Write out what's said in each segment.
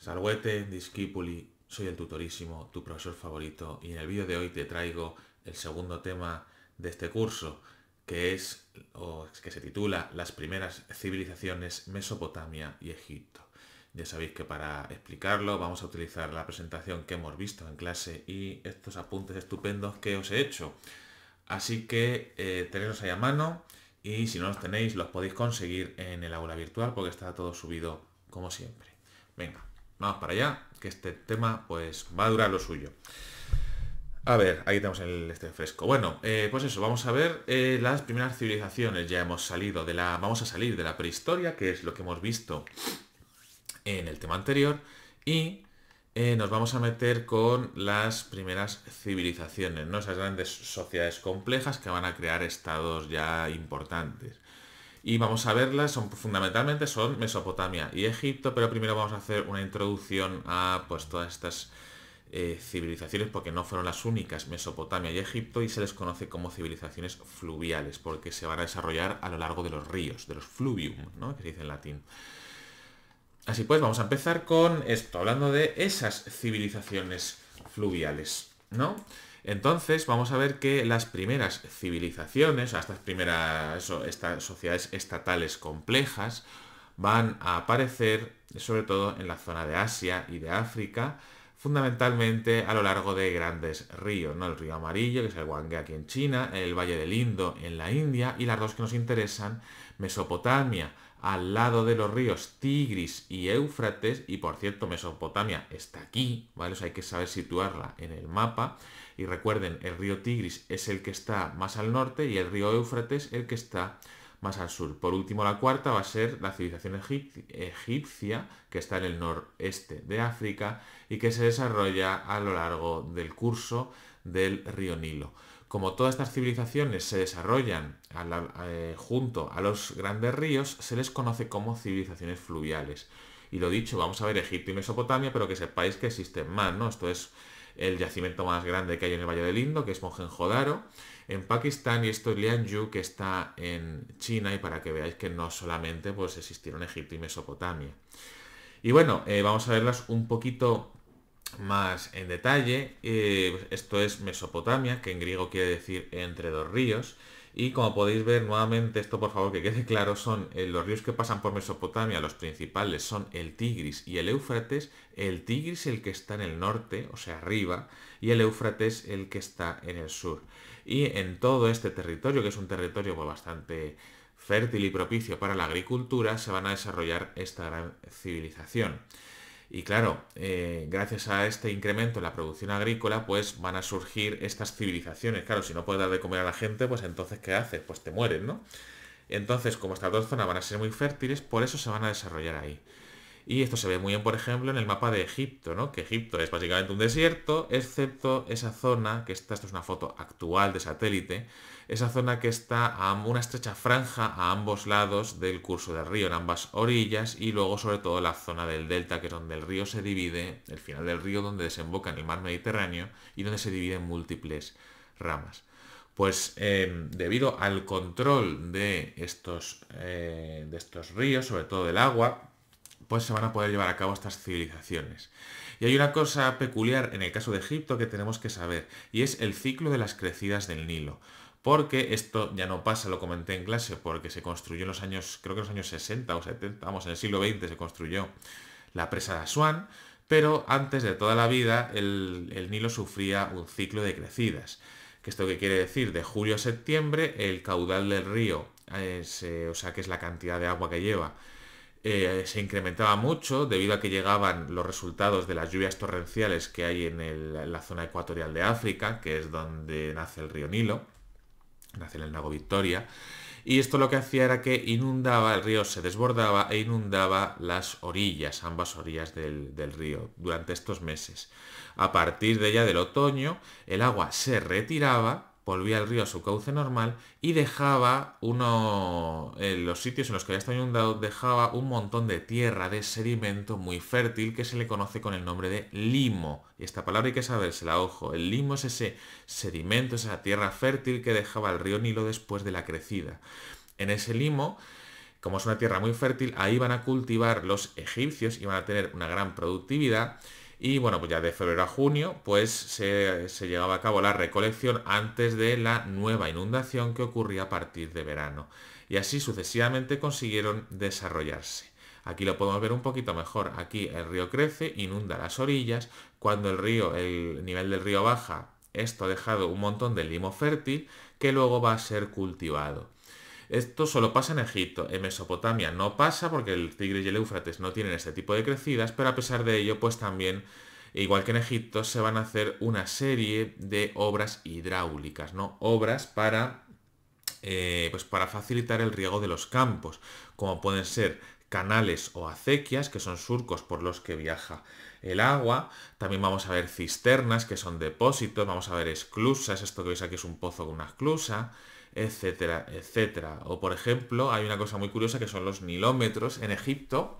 Salguete, Discípuli, soy el tutorísimo, tu profesor favorito, y en el vídeo de hoy te traigo el segundo tema de este curso, que es que se titula Las primeras civilizaciones Mesopotamia y Egipto. Ya sabéis que para explicarlo vamos a utilizar la presentación que hemos visto en clase y estos apuntes estupendos que os he hecho. Así que eh, ahí a mano y si no los tenéis los podéis conseguir en el aula virtual porque está todo subido como siempre. Venga, Vamos para allá, que este tema pues va a durar lo suyo. A ver, ahí tenemos el este fresco. Bueno, eh, pues eso, vamos a ver eh, las primeras civilizaciones. Ya hemos salido de la... Vamos a salir de la prehistoria, que es lo que hemos visto en el tema anterior. Y eh, nos vamos a meter con las primeras civilizaciones, ¿no? Esas grandes sociedades complejas que van a crear estados ya importantes y vamos a verlas, son, fundamentalmente son Mesopotamia y Egipto, pero primero vamos a hacer una introducción a pues, todas estas eh, civilizaciones, porque no fueron las únicas, Mesopotamia y Egipto, y se les conoce como civilizaciones fluviales, porque se van a desarrollar a lo largo de los ríos, de los fluvium, ¿no? que se dice en latín. Así pues, vamos a empezar con esto, hablando de esas civilizaciones fluviales, ¿no? Entonces vamos a ver que las primeras civilizaciones, estas primeras estas sociedades estatales complejas, van a aparecer sobre todo en la zona de Asia y de África, fundamentalmente a lo largo de grandes ríos, ¿no? el río amarillo, que es el Wangue aquí en China, el Valle del Indo en la India y las dos que nos interesan, Mesopotamia, al lado de los ríos Tigris y Éufrates, y por cierto Mesopotamia está aquí, ¿vale? hay que saber situarla en el mapa, y recuerden, el río Tigris es el que está más al norte y el río Éufrates el que está más al sur. Por último, la cuarta va a ser la civilización egipcia, que está en el noreste de África y que se desarrolla a lo largo del curso del río Nilo. Como todas estas civilizaciones se desarrollan eh, junto a los grandes ríos, se les conoce como civilizaciones fluviales. Y lo dicho, vamos a ver Egipto y Mesopotamia, pero que sepáis que existen más, ¿no? Esto es el yacimiento más grande que hay en el Valle del Indo, que es mohenjo En Pakistán, y esto es Lianyu, que está en China, y para que veáis que no solamente pues, existieron Egipto y Mesopotamia. Y bueno, eh, vamos a verlas un poquito más en detalle. Eh, esto es Mesopotamia, que en griego quiere decir entre dos ríos. Y como podéis ver nuevamente, esto por favor que quede claro, son eh, los ríos que pasan por Mesopotamia, los principales son el Tigris y el Éufrates, el Tigris el que está en el norte, o sea, arriba, y el Éufrates el que está en el sur. Y en todo este territorio, que es un territorio pues, bastante fértil y propicio para la agricultura, se van a desarrollar esta gran civilización. Y claro, eh, gracias a este incremento en la producción agrícola, pues van a surgir estas civilizaciones. Claro, si no puedes dar de comer a la gente, pues entonces ¿qué haces? Pues te mueren. ¿no? Entonces, como estas dos zonas van a ser muy fértiles, por eso se van a desarrollar ahí. Y esto se ve muy bien, por ejemplo, en el mapa de Egipto, ¿no? Que Egipto es básicamente un desierto, excepto esa zona, que esta es una foto actual de satélite, esa zona que está a una estrecha franja a ambos lados del curso del río, en ambas orillas, y luego sobre todo la zona del delta, que es donde el río se divide, el final del río donde desemboca en el mar Mediterráneo y donde se dividen múltiples ramas. Pues em, debido al control de estos, eh, de estos ríos, sobre todo del agua, pues se van a poder llevar a cabo estas civilizaciones. Y hay una cosa peculiar en el caso de Egipto que tenemos que saber, y es el ciclo de las crecidas del Nilo porque esto ya no pasa, lo comenté en clase, porque se construyó en los años, creo que en los años 60 o 70, vamos, en el siglo XX se construyó la presa de Asuán, pero antes de toda la vida el, Nilo sufría un ciclo de crecidas. ¿Qué esto que quiere decir, de julio a septiembre el caudal del río, eh, o sea que es la cantidad de agua que lleva, eh, se incrementaba mucho debido a que llegaban los resultados de las lluvias torrenciales que hay en la zona ecuatorial de África, que es donde nace el río Nilo nace en el lago Victoria, y esto lo que hacía era que inundaba, el río se desbordaba e inundaba las orillas, ambas orillas del, del, río, durante estos meses. A partir de ya del otoño, el agua se retiraba volvía el río a su cauce normal y dejaba uno, en los sitios en los que había estado inundado, dejaba un montón de tierra, de sedimento muy fértil que se le conoce con el nombre de limo. Y esta palabra hay que la ojo, el limo es ese sedimento, esa tierra fértil que dejaba el río Nilo después de la crecida. En ese limo como es una tierra muy fértil, ahí van a cultivar los egipcios y van a tener una gran productividad y bueno, pues ya de febrero a junio, pues se, llevaba llegaba a cabo la recolección antes de la nueva inundación que ocurría a partir de verano. Y así sucesivamente consiguieron desarrollarse. Aquí lo podemos ver un poquito mejor. Aquí el río crece, inunda las orillas. Cuando el río, el nivel del río baja, esto ha dejado un montón de limo fértil que luego va a ser cultivado. Esto solo pasa en Egipto, en Mesopotamia no pasa porque el tigre y el Éufrates no tienen este tipo de crecidas, pero a pesar de ello, pues también, igual que en Egipto, se van a hacer una serie de obras hidráulicas, ¿no? Obras para, eh, pues para facilitar el riego de los campos, como pueden ser canales o acequias, que son surcos por los que viaja el agua. También vamos a ver cisternas, que son depósitos, vamos a ver esclusas, esto que veis aquí es un pozo con una esclusa etcétera, etcétera. O por ejemplo, hay una cosa muy curiosa que son los nilómetros en Egipto,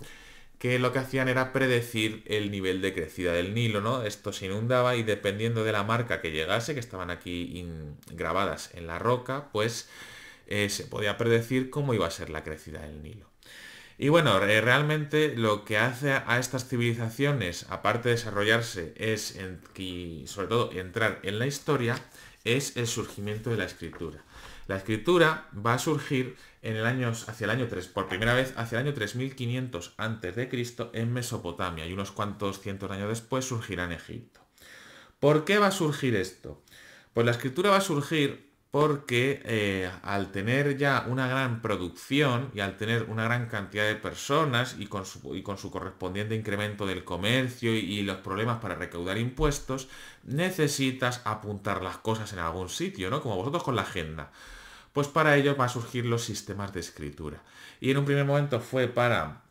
que lo que hacían era predecir el nivel de crecida del Nilo, ¿no? Esto se inundaba y dependiendo de la marca que llegase, que estaban aquí grabadas en la roca, pues eh, se podía predecir cómo iba a ser la crecida del Nilo. Y bueno, eh, realmente lo que hace a estas civilizaciones, aparte de desarrollarse, es, sobre todo entrar en la historia, es el surgimiento de la escritura. La escritura va a surgir en el año, hacia el año por primera vez hacia el año 3500 a.C. en Mesopotamia y unos cuantos cientos de años después surgirá en Egipto. ¿Por qué va a surgir esto? Pues la escritura va a surgir porque eh, al tener ya una gran producción y al tener una gran cantidad de personas y con su, correspondiente incremento del comercio y, y, los problemas para recaudar impuestos, necesitas apuntar las cosas en algún sitio, ¿no? Como vosotros con la agenda. Pues para ello van a surgir los sistemas de escritura. Y en un primer momento fue para,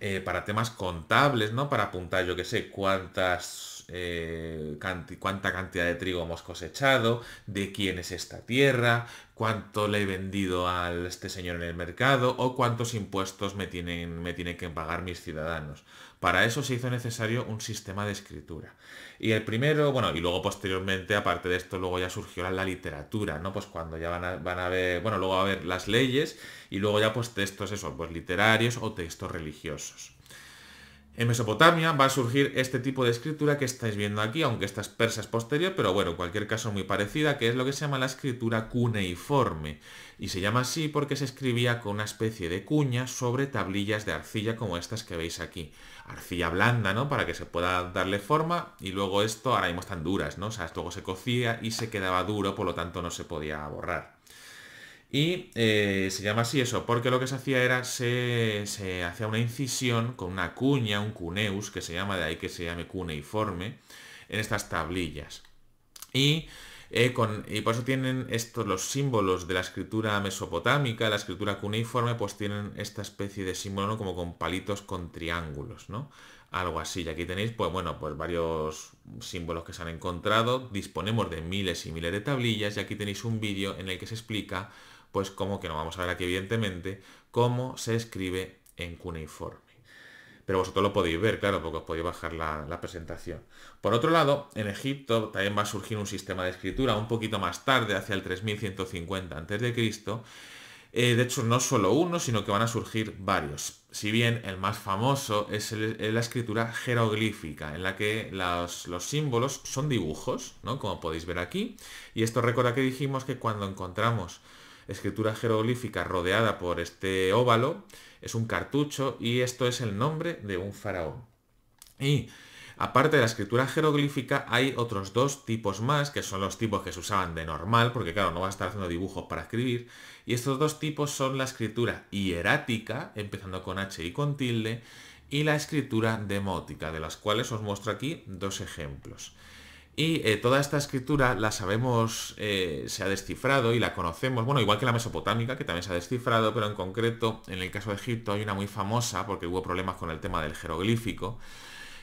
eh, para temas contables, ¿no? Para apuntar, yo que sé, cuántas, eh, cuánta cantidad de trigo hemos cosechado, de quién es esta tierra, cuánto le he vendido a este señor en el mercado o cuántos impuestos me tienen, me tienen que pagar mis ciudadanos. Para eso se hizo necesario un sistema de escritura. Y el primero, bueno, y luego posteriormente, aparte de esto, luego ya surgió la, literatura, ¿no? Pues cuando ya van a, van a, ver, bueno, luego a haber las leyes y luego ya pues textos, esos pues literarios o textos religiosos. En Mesopotamia va a surgir este tipo de escritura que estáis viendo aquí, aunque estas persas persa posterior, pero bueno, en cualquier caso muy parecida, que es lo que se llama la escritura cuneiforme. Y se llama así porque se escribía con una especie de cuña sobre tablillas de arcilla como estas que veis aquí. Arcilla blanda, ¿no? Para que se pueda darle forma y luego esto, ahora mismo están duras, ¿no? O sea, luego se cocía y se quedaba duro, por lo tanto no se podía borrar. Y eh, se llama así eso, porque lo que se hacía era, se, hacía una incisión con una cuña, un cuneus, que se llama, de ahí que se llame cuneiforme, en estas tablillas. Y, eh, con, y por eso tienen estos, los símbolos de la escritura mesopotámica, la escritura cuneiforme, pues tienen esta especie de símbolo ¿no? como con palitos con triángulos, ¿no? algo así. Y aquí tenéis, pues bueno, pues varios símbolos que se han encontrado. Disponemos de miles y miles de tablillas y aquí tenéis un vídeo en el que se explica pues como que no, vamos a ver aquí evidentemente cómo se escribe en cuneiforme. Pero vosotros lo podéis ver, claro, porque os podéis bajar la, presentación. Por otro lado, en Egipto también va a surgir un sistema de escritura un poquito más tarde, hacia el 3150 a.C., eh, de hecho, no solo uno, sino que van a surgir varios. Si bien el más famoso es la escritura jeroglífica, en la que los, los símbolos son dibujos, ¿no? Como podéis ver aquí. Y esto recuerda que dijimos que cuando encontramos escritura jeroglífica rodeada por este óvalo, es un cartucho y esto es el nombre de un faraón. Y aparte de la escritura jeroglífica hay otros dos tipos más, que son los tipos que se usaban de normal, porque claro, no va a estar haciendo dibujos para escribir, y estos dos tipos son la escritura hierática, empezando con H y con tilde, y la escritura demótica, de las cuales os muestro aquí dos ejemplos. Y eh, toda esta escritura la sabemos, eh, se ha descifrado y la conocemos, bueno, igual que la mesopotámica, que también se ha descifrado, pero en concreto, en el caso de Egipto hay una muy famosa, porque hubo problemas con el tema del jeroglífico,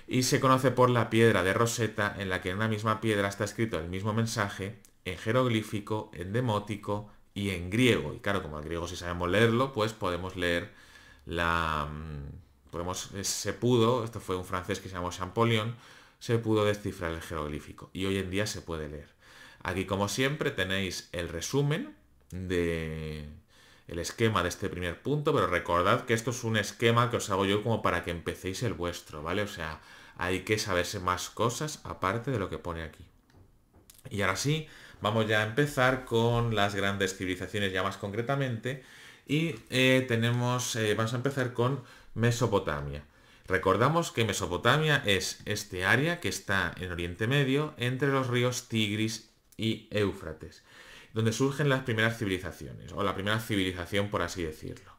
y se conoce por la piedra de Rosetta, en la que en una misma piedra está escrito el mismo mensaje, en jeroglífico, en demótico y en griego. Y claro, como el griego si sabemos leerlo, pues podemos leer la... Mm, podemos, eh, se pudo, esto fue un francés que se llamó Champollion, se pudo descifrar el jeroglífico y hoy en día se puede leer. Aquí como siempre tenéis el resumen de el esquema de este primer punto, pero recordad que esto es un esquema que os hago yo como para que empecéis el vuestro, ¿vale? O sea, hay que saberse más cosas aparte de lo que pone aquí. Y ahora sí, vamos ya a empezar con las grandes civilizaciones ya más concretamente. Y eh, tenemos, eh, vamos a empezar con Mesopotamia. Recordamos que Mesopotamia es este área que está en Oriente Medio entre los ríos Tigris y Éufrates, donde surgen las primeras civilizaciones, o la primera civilización por así decirlo.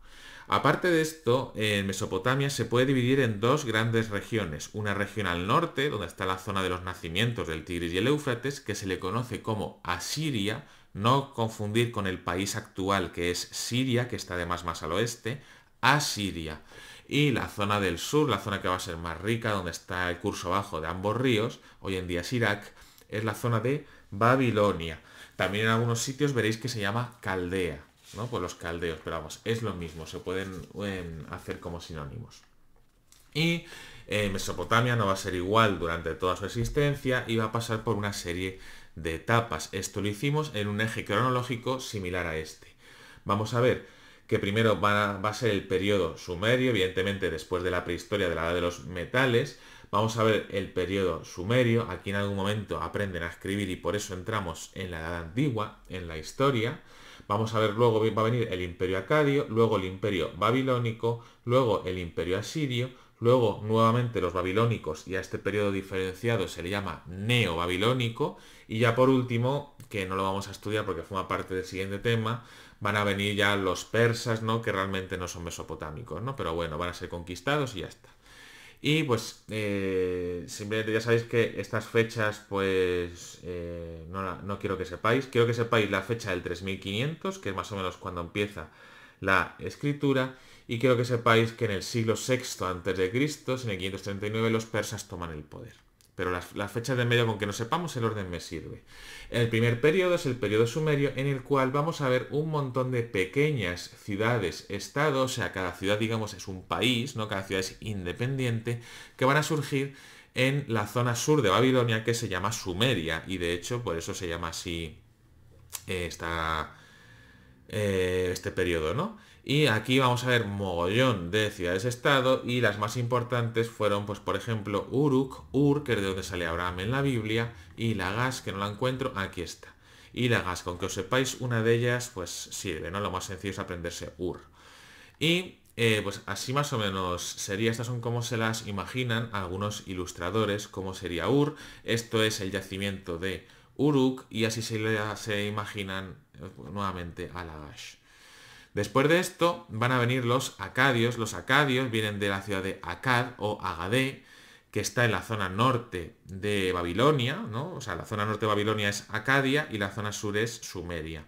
Aparte de esto, en Mesopotamia se puede dividir en dos grandes regiones. Una región al norte, donde está la zona de los nacimientos del Tigris y el Éufrates, que se le conoce como Asiria, no confundir con el país actual que es Siria, que está además más al oeste, Asiria y la zona del sur, la zona que va a ser más rica, donde está el curso bajo de ambos ríos, hoy en día es Irak, es la zona de Babilonia. También en algunos sitios veréis que se llama Caldea, ¿no? Pues los caldeos, pero vamos, es lo mismo, se pueden eh, hacer como sinónimos. Y eh, Mesopotamia no va a ser igual durante toda su existencia y va a pasar por una serie de etapas. Esto lo hicimos en un eje cronológico similar a este. Vamos a ver que primero va a, ser el periodo sumerio, evidentemente después de la prehistoria de la edad de los metales. Vamos a ver el periodo sumerio, aquí en algún momento aprenden a escribir y por eso entramos en la edad antigua, en la historia. Vamos a ver luego va a venir el imperio acadio, luego el imperio babilónico, luego el imperio asirio, luego nuevamente los babilónicos y a este periodo diferenciado se le llama Neo-Babilónico, y ya por último, que no lo vamos a estudiar porque forma parte del siguiente tema, van a venir ya los persas, ¿no? Que realmente no son mesopotámicos, ¿no? Pero bueno, van a ser conquistados y ya está. Y pues eh, simplemente ya sabéis que estas fechas pues eh, no, no, quiero que sepáis. Quiero que sepáis la fecha del 3500, que es más o menos cuando empieza la escritura. Y quiero que sepáis que en el siglo VI a.C., en el 539, los persas toman el poder pero las, fechas de medio, con que no sepamos el orden me sirve. El primer periodo es el periodo sumerio, en el cual vamos a ver un montón de pequeñas ciudades, estados, o sea, cada ciudad, digamos, es un país, ¿no? Cada ciudad es independiente, que van a surgir en la zona sur de Babilonia, que se llama Sumeria, y de hecho, por eso se llama así eh, eh, este periodo, ¿no? Y aquí vamos a ver mogollón de ciudades-estado y las más importantes fueron, pues por ejemplo, Uruk, Ur, que es de donde sale Abraham en la Biblia, y Lagash, que no la encuentro, aquí está. Y Lagash, con que os sepáis una de ellas, pues sirve, ¿no? Lo más sencillo es aprenderse Ur. Y eh, pues así más o menos sería, estas son como se las imaginan algunos ilustradores, como sería Ur, esto es el yacimiento de Uruk, y así se, se eh, imaginan eh, nuevamente a Lagash. Después de esto van a venir los acadios. Los acadios vienen de la ciudad de Akkad o Agadé, que está en la zona norte de Babilonia, ¿no? O sea, la zona norte de Babilonia es Acadia y la zona sur es Sumeria.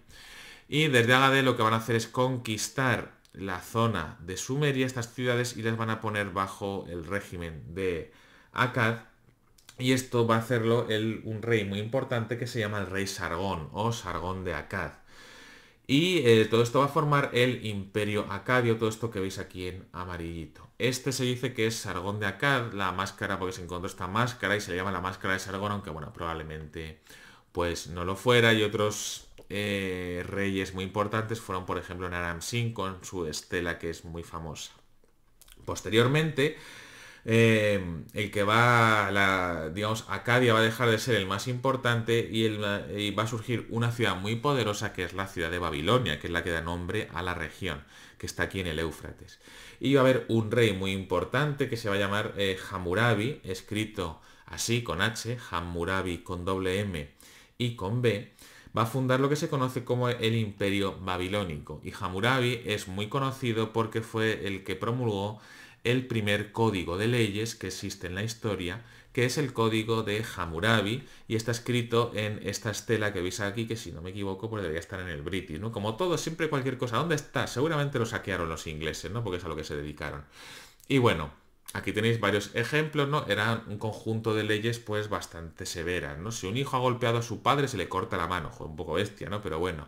Y desde Agadé lo que van a hacer es conquistar la zona de Sumeria, estas ciudades, y las van a poner bajo el régimen de Akkad. Y esto va a hacerlo un rey muy importante que se llama el rey Sargón o Sargón de Akkad. Y eh, todo esto va a formar el Imperio Acadio, todo esto que veis aquí en amarillito. Este se dice que es Sargón de Akkad, la máscara, porque se encontró esta máscara y se le llama la máscara de Sargón, aunque bueno, probablemente pues no lo fuera. Y otros eh, reyes muy importantes fueron, por ejemplo, Naram Sin con su estela que es muy famosa. Posteriormente, Em, el que va, la, digamos, Acadia va a dejar de ser el más importante y, va a surgir una ciudad muy poderosa que es la ciudad de Babilonia, que es la que da nombre a la región, que está aquí en el Éufrates. Y va a haber un rey muy importante que se va a llamar eh, Hammurabi, escrito así con H, Hammurabi con doble M y con B, va a fundar lo que se conoce como el Imperio Babilónico. Y Hammurabi es muy conocido porque fue el que promulgó el primer código de leyes que existe en la historia, que es el código de Hammurabi, y está escrito en esta estela que veis aquí, que si no me equivoco, pues debería estar en el British, ¿no? Como todo, siempre cualquier cosa. ¿Dónde está? Seguramente lo saquearon los ingleses, ¿no? Porque es a lo que se dedicaron. Y bueno, Aquí tenéis varios ejemplos, ¿no? Era un conjunto de leyes pues bastante severas, ¿no? Si un hijo ha golpeado a su padre se le corta la mano, un poco bestia, ¿no? Pero bueno.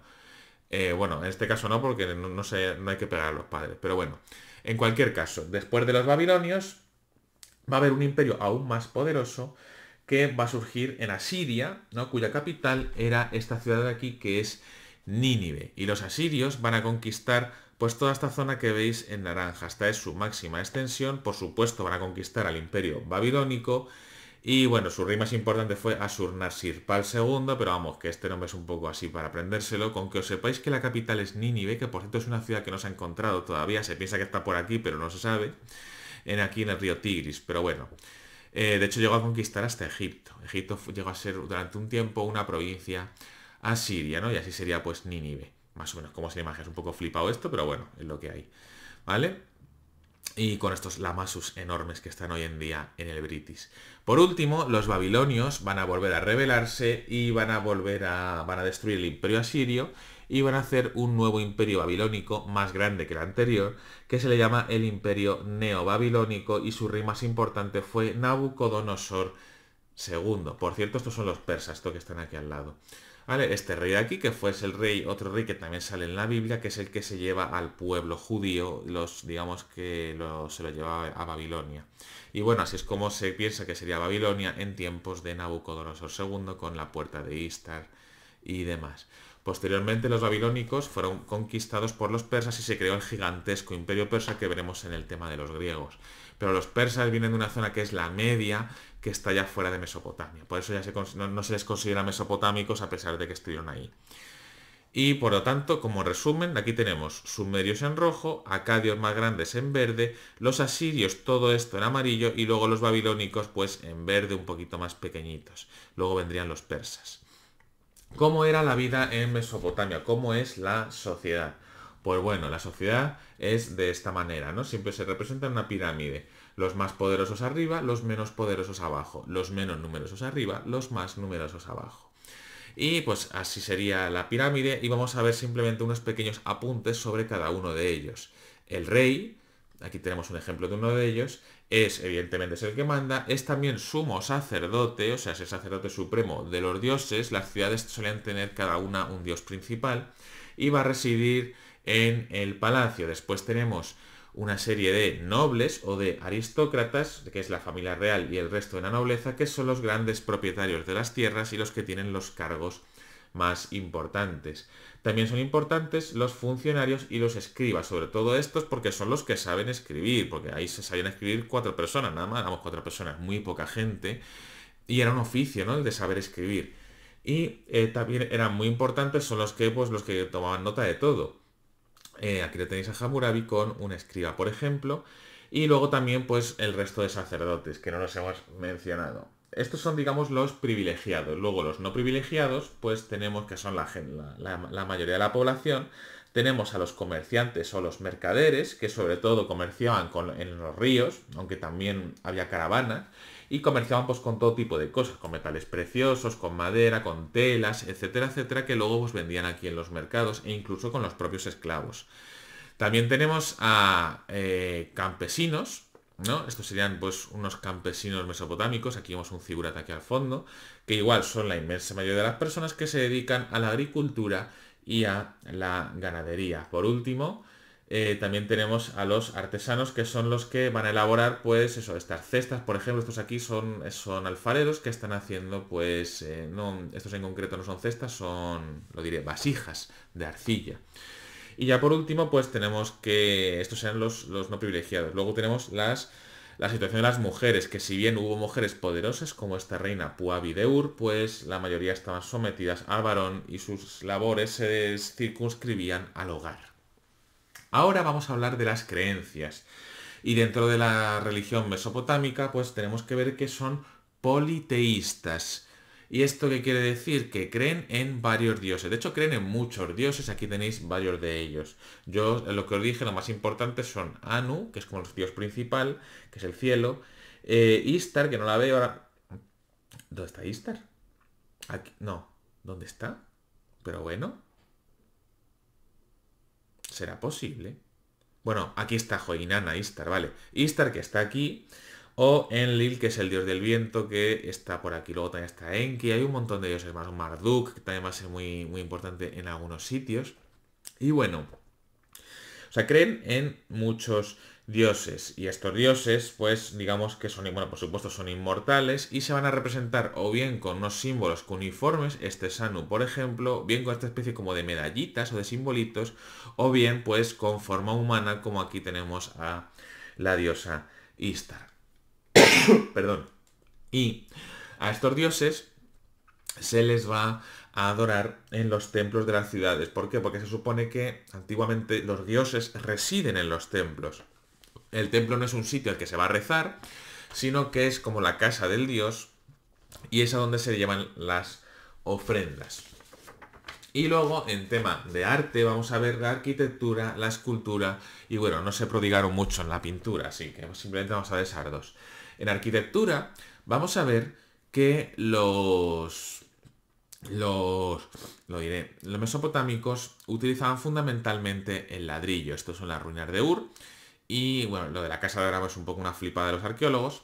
Eh, bueno, en este caso no, porque no, no hay que pegar a los padres, pero bueno. En cualquier caso, después de los babilonios, va a haber un imperio aún más poderoso que va a surgir en Asiria, ¿no? cuya capital era esta ciudad de aquí que es Nínive. Y los asirios van a conquistar pues toda esta zona que veis en naranja. Esta es su máxima extensión. Por supuesto van a conquistar al imperio babilónico y bueno, su rey más importante fue Asurnasirpal II, pero vamos, que este nombre es un poco así para aprendérselo, con que os sepáis que la capital es Nínive, que por cierto es una ciudad que no se ha encontrado todavía, se piensa que está por aquí, pero no se sabe, en aquí en el río Tigris, pero bueno. Eh, de hecho llegó a conquistar hasta Egipto. Egipto llegó a ser durante un tiempo una provincia asiria, ¿no? Y así sería pues Nínive, más o menos como se imagina, es un poco flipado esto, pero bueno, es lo que hay. ¿Vale? y con estos lamasus enormes que están hoy en día en el Britis. Por último, los babilonios van a volver a rebelarse y van a volver a van a destruir el imperio asirio y van a hacer un nuevo imperio babilónico más grande que el anterior, que se le llama el imperio Neo-Babilónico y su rey más importante fue Nabucodonosor II. Por cierto, estos son los persas, estos que están aquí al lado. Este rey de aquí, que fue el rey, otro rey que también sale en la Biblia, que es el que se lleva al pueblo judío, los, digamos que se lo lleva a Babilonia. Y bueno, así es como se piensa que sería Babilonia en tiempos de Nabucodonosor II con la puerta de Istar y demás. Posteriormente los babilónicos fueron conquistados por los persas y se creó el gigantesco imperio persa que veremos en el tema de los griegos. Pero los persas vienen de una zona que es la media, que está ya fuera de Mesopotamia. Por eso ya no, se les considera mesopotámicos a pesar de que estuvieron ahí. Y por lo tanto, como resumen, aquí tenemos sumerios en rojo, acadios más grandes en verde, los asirios todo esto en amarillo y luego los babilónicos pues en verde un poquito más pequeñitos. Luego vendrían los persas. ¿Cómo era la vida en Mesopotamia? ¿Cómo es la sociedad? Pues bueno, la sociedad es de esta manera, ¿no? Siempre se representa en una pirámide. Los más poderosos arriba, los menos poderosos abajo. Los menos numerosos arriba, los más numerosos abajo. Y pues así sería la pirámide y vamos a ver simplemente unos pequeños apuntes sobre cada uno de ellos. El rey, aquí tenemos un ejemplo de uno de ellos, es evidentemente el que manda, es también sumo sacerdote, o sea, es el sacerdote supremo de los dioses, las ciudades suelen tener cada una un dios principal, y va a residir en el palacio. Después tenemos una serie de nobles o de aristócratas, que es la familia real y el resto de la nobleza, que son los grandes propietarios de las tierras y los que tienen los cargos más importantes. También son importantes los funcionarios y los escribas, sobre todo estos porque son los que saben escribir, porque ahí se sabían escribir cuatro personas, nada más, éramos cuatro personas, muy poca gente, y era un oficio, ¿no? El de saber escribir. Y eh, también eran muy importantes, son los que, pues, los que tomaban nota de todo. Eh, aquí lo tenéis a Hammurabi con un escriba, por ejemplo. Y luego también, pues, el resto de sacerdotes, que no los hemos mencionado. Estos son, digamos, los privilegiados. Luego los no privilegiados, pues tenemos que son la, la mayoría de la población. Tenemos a los comerciantes o los mercaderes, que sobre todo comerciaban con, en los ríos, aunque también había caravanas y comerciaban pues, con todo tipo de cosas, con metales preciosos, con madera, con telas, etcétera, etcétera, que luego pues, vendían aquí en los mercados e incluso con los propios esclavos. También tenemos a eh, campesinos, ¿no? Estos serían pues unos campesinos mesopotámicos, aquí vemos un figurata aquí al fondo, que igual son la inmensa mayoría de las personas que se dedican a la agricultura y a la ganadería. Por último, eh, también tenemos a los artesanos que son los que van a elaborar pues eso, estas cestas, por ejemplo, estos aquí son, son alfareros que están haciendo pues, eh, no, estos en concreto no son cestas, son, lo diré, vasijas de arcilla. Y ya por último pues tenemos que, estos sean los, no privilegiados, luego tenemos las, la situación de las mujeres, que si bien hubo mujeres poderosas como esta reina Puavideur, pues la mayoría estaban sometidas al varón y sus labores se circunscribían al hogar. Ahora vamos a hablar de las creencias. Y dentro de la religión mesopotámica, pues tenemos que ver que son politeístas. ¿Y esto qué quiere decir? Que creen en varios dioses. De hecho, creen en muchos dioses. Aquí tenéis varios de ellos. Yo lo que os dije, lo más importante son Anu, que es como el dios principal, que es el cielo. Eh, Istar, que no la veo ahora. ¿Dónde está Istar? Aquí, no. ¿Dónde está? Pero bueno. ¿Será posible? Bueno, aquí está Joinana, Istar, vale. Istar que está aquí. O Enlil, que es el dios del viento, que está por aquí. Luego también está Enki. Hay un montón de dioses más. Marduk, que también va a ser muy, muy importante en algunos sitios. Y bueno. O sea, creen en muchos dioses. Y estos dioses, pues digamos que son, bueno, por supuesto son inmortales y se van a representar o bien con unos símbolos cuniformes, este Sanu por ejemplo, bien con esta especie como de medallitas o de simbolitos, o bien pues con forma humana como aquí tenemos a la diosa Istar. Perdón. Y a estos dioses se les va a adorar en los templos de las ciudades. ¿Por qué? Porque se supone que antiguamente los dioses residen en los templos. El templo no es un sitio al que se va a rezar, sino que es como la casa del dios y es a donde se llevan las ofrendas. Y luego, en tema de arte, vamos a ver la arquitectura, la escultura, y bueno, no se prodigaron mucho en la pintura, así que simplemente vamos a esas dos. En arquitectura, vamos a ver que los... Los, los mesopotámicos utilizaban fundamentalmente el ladrillo. Estos son las ruinas de Ur. Y bueno, lo de la casa de grama es un poco una flipada de los arqueólogos.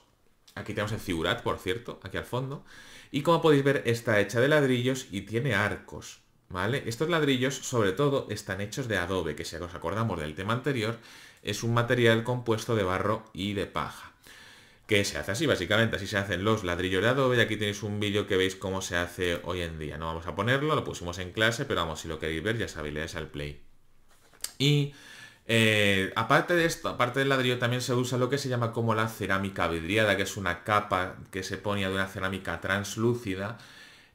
Aquí tenemos el figurat, por cierto, aquí al fondo. Y como podéis ver, está hecha de ladrillos y tiene arcos, ¿vale? Estos ladrillos, sobre todo, están hechos de adobe, que si os acordamos del tema anterior, es un material compuesto de barro y de paja. Que se hace así, básicamente, así se hacen los ladrillos de adobe. Y aquí tenéis un vídeo que veis cómo se hace hoy en día. No vamos a ponerlo, lo pusimos en clase, pero vamos, si lo queréis ver, ya sabéis, le al play. Y eh, aparte de esto, aparte del ladrillo, también se usa lo que se llama como la cerámica vidriada, que es una capa que se ponía de una cerámica translúcida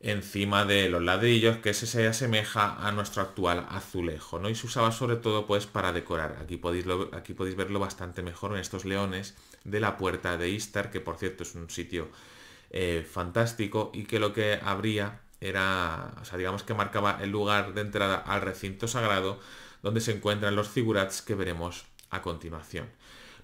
encima de los ladrillos, que se asemeja a nuestro actual azulejo, ¿no? Y se usaba sobre todo pues para decorar. Aquí podéis, aquí podéis verlo bastante mejor en estos leones de la puerta de Istar, que por cierto es un sitio eh, fantástico y que lo que abría era, o sea, digamos que marcaba el lugar de entrada al recinto sagrado, donde se encuentran los figurats que veremos a continuación.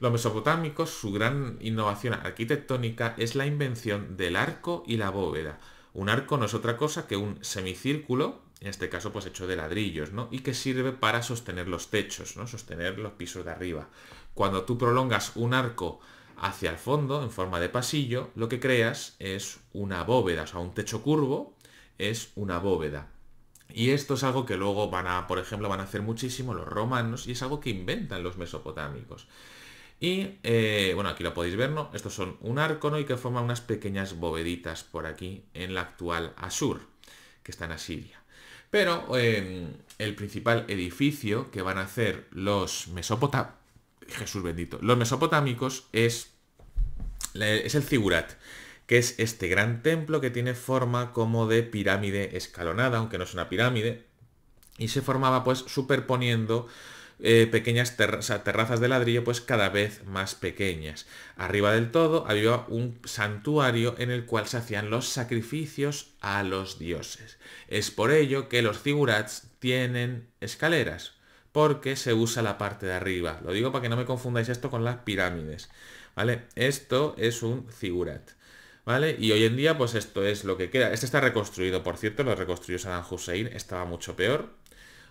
Los mesopotámicos, su gran innovación arquitectónica es la invención del arco y la bóveda. Un arco no es otra cosa que un semicírculo, en este caso pues hecho de ladrillos, Y que sirve para sostener los techos, ¿no? Sostener los pisos de arriba. Cuando tú prolongas un arco hacia el fondo, en forma de pasillo, lo que creas es una bóveda, o sea, un techo curvo es una bóveda. Y esto es algo que luego van a, por ejemplo, van a hacer muchísimo los romanos y es algo que inventan los mesopotámicos. Y eh, bueno, aquí lo podéis ver, ¿no? Estos son un arco, Y que forman unas pequeñas boveditas por aquí en la actual Asur, que está en Asiria. Pero em, el principal edificio que van a hacer los mesopotámicos, Jesús bendito, los mesopotámicos es, es el Zigurat que es este gran templo que tiene forma como de pirámide escalonada, aunque no es una pirámide, y se formaba pues superponiendo eh, pequeñas terrazas de ladrillo pues cada vez más pequeñas. Arriba del todo había un santuario en el cual se hacían los sacrificios a los dioses. Es por ello que los figurats tienen escaleras, porque se usa la parte de arriba. Lo digo para que no me confundáis esto con las pirámides. ¿Vale? Esto es un figurat. ¿Vale? Y hoy en día, pues esto es lo que queda. Este está reconstruido, por cierto, lo reconstruyó Saddam Hussein, estaba mucho peor,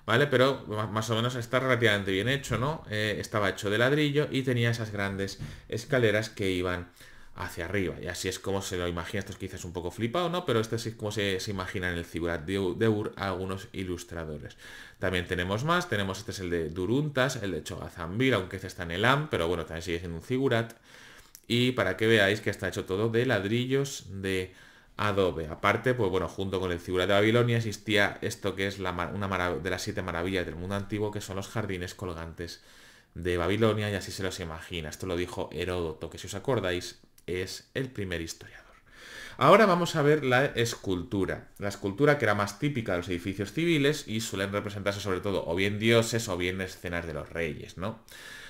¿vale? Pero más o menos está relativamente bien hecho, ¿no? Eh, estaba hecho de ladrillo y tenía esas grandes escaleras que iban hacia arriba. Y así es como se lo imagina, esto es quizás un poco flipado, ¿no? Pero este es como se, se imagina en el figurat de, Ur a algunos ilustradores. También tenemos más, tenemos este es el de Duruntas, el de Chogazambil, aunque este está en el AM, pero bueno, también sigue siendo un Figurat y para que veáis que está hecho todo de ladrillos de adobe. Aparte, pues bueno, junto con el figura de Babilonia existía esto que es una de las siete maravillas del mundo antiguo, que son los jardines colgantes de Babilonia y así se los imagina. Esto lo dijo Heródoto, que si os acordáis es el primer historiador. Ahora vamos a ver la escultura. La escultura que era más típica de los edificios civiles y suelen representarse sobre todo o bien dioses o bien escenas de los reyes, ¿no?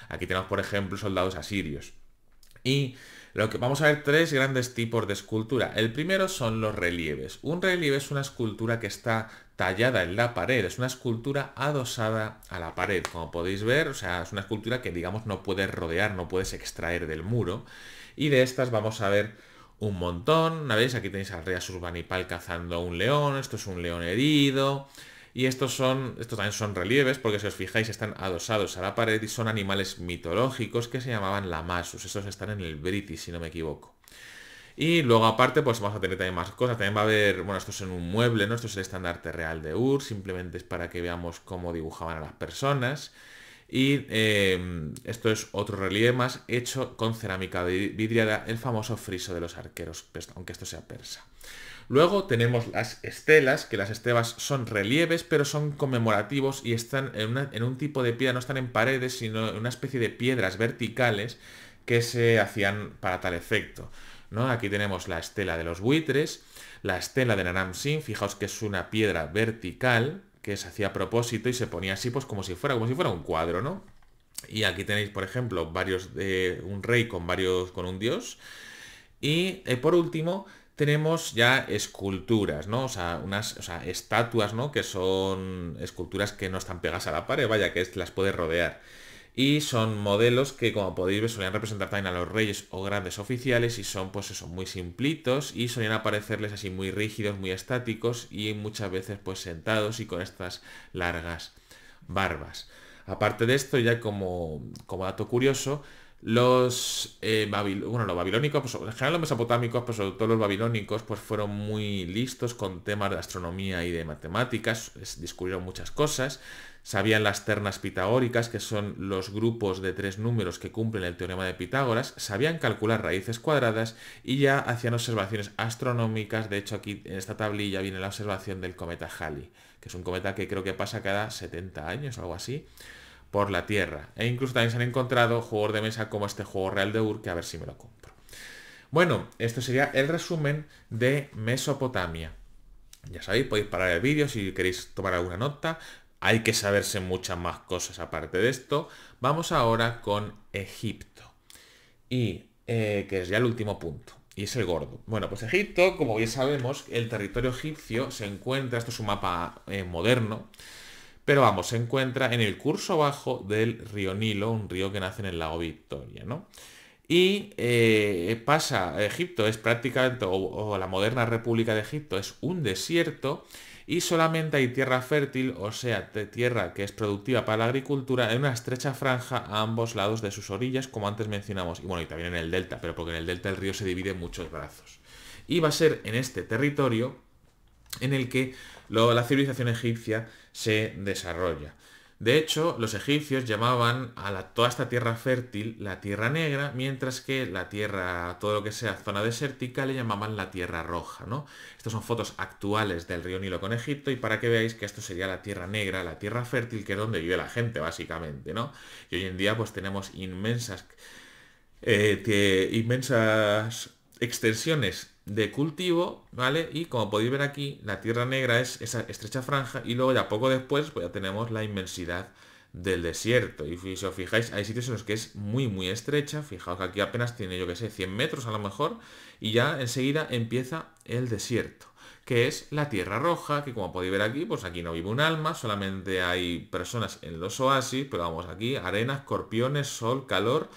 Aquí tenemos, por ejemplo, soldados asirios. Y lo que vamos a ver tres grandes tipos de escultura. El primero son los relieves. Un relieve es una escultura que está tallada en la pared, es una escultura adosada a la pared, como podéis ver, o sea, es una escultura que digamos no puedes rodear, no puedes extraer del muro. Y de estas vamos a ver un montón. ¿Veis? Aquí tenéis al rey Asurbanipal cazando a un león, esto es un león herido. Y estos son, estos también son relieves, porque si os fijáis están adosados a la pared y son animales mitológicos que se llamaban lamasus. Estos están en el Britis, si no me equivoco. Y luego aparte, pues vamos a tener también más cosas. También va a haber, bueno, esto es en un mueble, ¿no? Esto es el estandarte real de Ur, simplemente es para que veamos cómo dibujaban a las personas. Y em, esto es otro relieve más hecho con cerámica vidriada, el famoso friso de los arqueros, pues, aunque esto sea persa. Luego tenemos las estelas, que las estelas son relieves, pero son conmemorativos y están en, un tipo de piedra, no están en paredes, sino en una especie de piedras verticales que se hacían para tal efecto. ¿no? Aquí tenemos la estela de los buitres, la estela de Naram Sin, fijaos que es una piedra vertical que se hacía a propósito y se ponía así pues como si fuera, como si fuera un cuadro, ¿no? Y aquí tenéis, por ejemplo, varios de un rey con varios con un dios. Y eh, por último, tenemos ya esculturas, ¿no? O sea, unas estatuas, ¿no? Que son esculturas que no están pegadas a la pared, vaya, que las puede rodear. Y son modelos que, como podéis ver, solían representar también a los reyes o grandes oficiales y son, pues eso, muy simplitos y solían aparecerles así muy rígidos, muy estáticos y muchas veces pues sentados y con estas largas barbas. Aparte de esto, ya como dato curioso, los, eh, los babilónicos, pues, en general los mesopotámicos, pues sobre todo los babilónicos, pues fueron muy listos con temas de astronomía y de matemáticas, descubrieron muchas cosas, sabían las ternas pitagóricas, que son los grupos de tres números que cumplen el teorema de Pitágoras, sabían calcular raíces cuadradas y ya hacían observaciones astronómicas, de hecho aquí en esta tablilla viene la observación del cometa Halley, que es un cometa que creo que pasa cada 70 años, o algo así por la tierra. E incluso también se han encontrado juegos de mesa como este juego Real de Ur, que a ver si me lo compro. Bueno, esto sería el resumen de Mesopotamia. Ya sabéis, podéis parar el vídeo si queréis tomar alguna nota. Hay que saberse muchas más cosas aparte de esto. Vamos ahora con Egipto. Y eh, que es ya el último punto. Y es el gordo. Bueno, pues Egipto, como bien sabemos, el territorio egipcio se encuentra, esto es un mapa eh, moderno, pero vamos, se encuentra en el curso bajo del río Nilo, un río que nace en el lago Victoria, ¿no? Y eh, pasa, Egipto es prácticamente, o, o, la moderna República de Egipto es un desierto y solamente hay tierra fértil, o sea, tierra que es productiva para la agricultura, en una estrecha franja a ambos lados de sus orillas, como antes mencionamos, y bueno, y también en el delta, pero porque en el delta el río se divide en muchos brazos. Y va a ser en este territorio en el que luego la civilización egipcia se desarrolla. De hecho, los egipcios llamaban a la, toda esta tierra fértil la tierra negra, mientras que la tierra, todo lo que sea zona desértica, le llamaban la tierra roja, ¿no? Estas son fotos actuales del río Nilo con Egipto y para que veáis que esto sería la tierra negra, la tierra fértil, que es donde vive la gente, básicamente, ¿no? Y hoy en día pues tenemos inmensas, eh, inmensas extensiones de cultivo, ¿vale? Y como podéis ver aquí, la Tierra Negra es esa estrecha franja y luego ya poco después pues ya tenemos la inmensidad del desierto. Y si os fijáis, hay sitios en los que es muy muy estrecha, fijaos que aquí apenas tiene, yo que sé, 100 metros a lo mejor, y ya enseguida empieza el desierto que es la Tierra Roja, que como podéis ver aquí, pues aquí no vive un alma, solamente hay personas en los oasis, pero vamos aquí, arena, escorpiones, sol, calor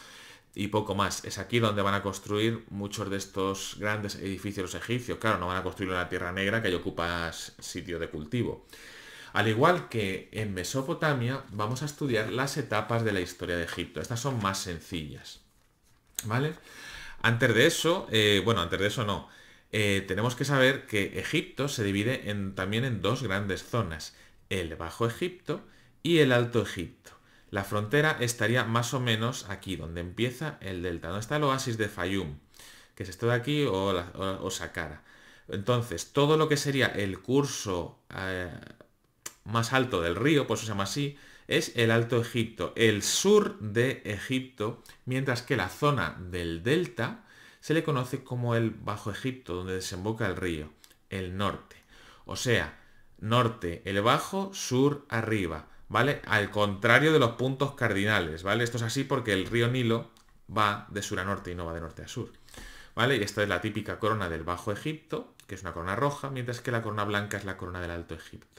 y poco más. Es aquí donde van a construir muchos de estos grandes edificios egipcios. Claro, no van a construir en la Tierra Negra, que ahí ocupa sitio de cultivo. Al igual que en Mesopotamia, vamos a estudiar las etapas de la historia de Egipto. Estas son más sencillas. ¿Vale? Antes de eso, eh, bueno, antes de eso no. Eh, tenemos que saber que Egipto se divide en, también en dos grandes zonas, el Bajo Egipto y el Alto Egipto. La frontera estaría más o menos aquí, donde empieza el delta, donde está el oasis de Fayum, que es esto de aquí o, la, Entonces, todo lo que sería el curso eh, más alto del río, pues se llama así, es el Alto Egipto, el sur de Egipto, mientras que la zona del delta se le conoce como el Bajo Egipto, donde desemboca el río, el norte. O sea, norte, el bajo, sur, arriba. ¿vale? Al contrario de los puntos cardinales, ¿vale? Esto es así porque el río Nilo va de sur a norte y no va de norte a sur, ¿vale? Y esta es la típica corona del Bajo Egipto, que es una corona roja, mientras que la corona blanca es la corona del Alto Egipto.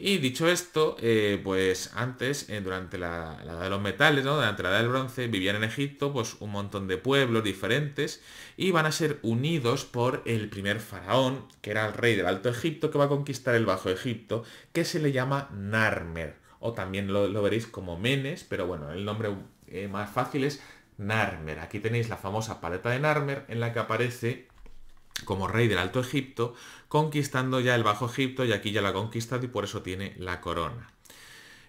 Y dicho esto, eh, pues antes, eh, durante la, edad de los metales, ¿no? durante la edad del bronce, vivían en Egipto pues un montón de pueblos diferentes y van a ser unidos por el primer faraón, que era el rey del Alto Egipto, que va a conquistar el Bajo Egipto, que se le llama Narmer, o también lo, veréis como Menes, pero bueno, el nombre eh, más fácil es Narmer. Aquí tenéis la famosa paleta de Narmer en la que aparece como rey del Alto Egipto conquistando ya el Bajo Egipto y aquí ya la ha conquistado y por eso tiene la corona.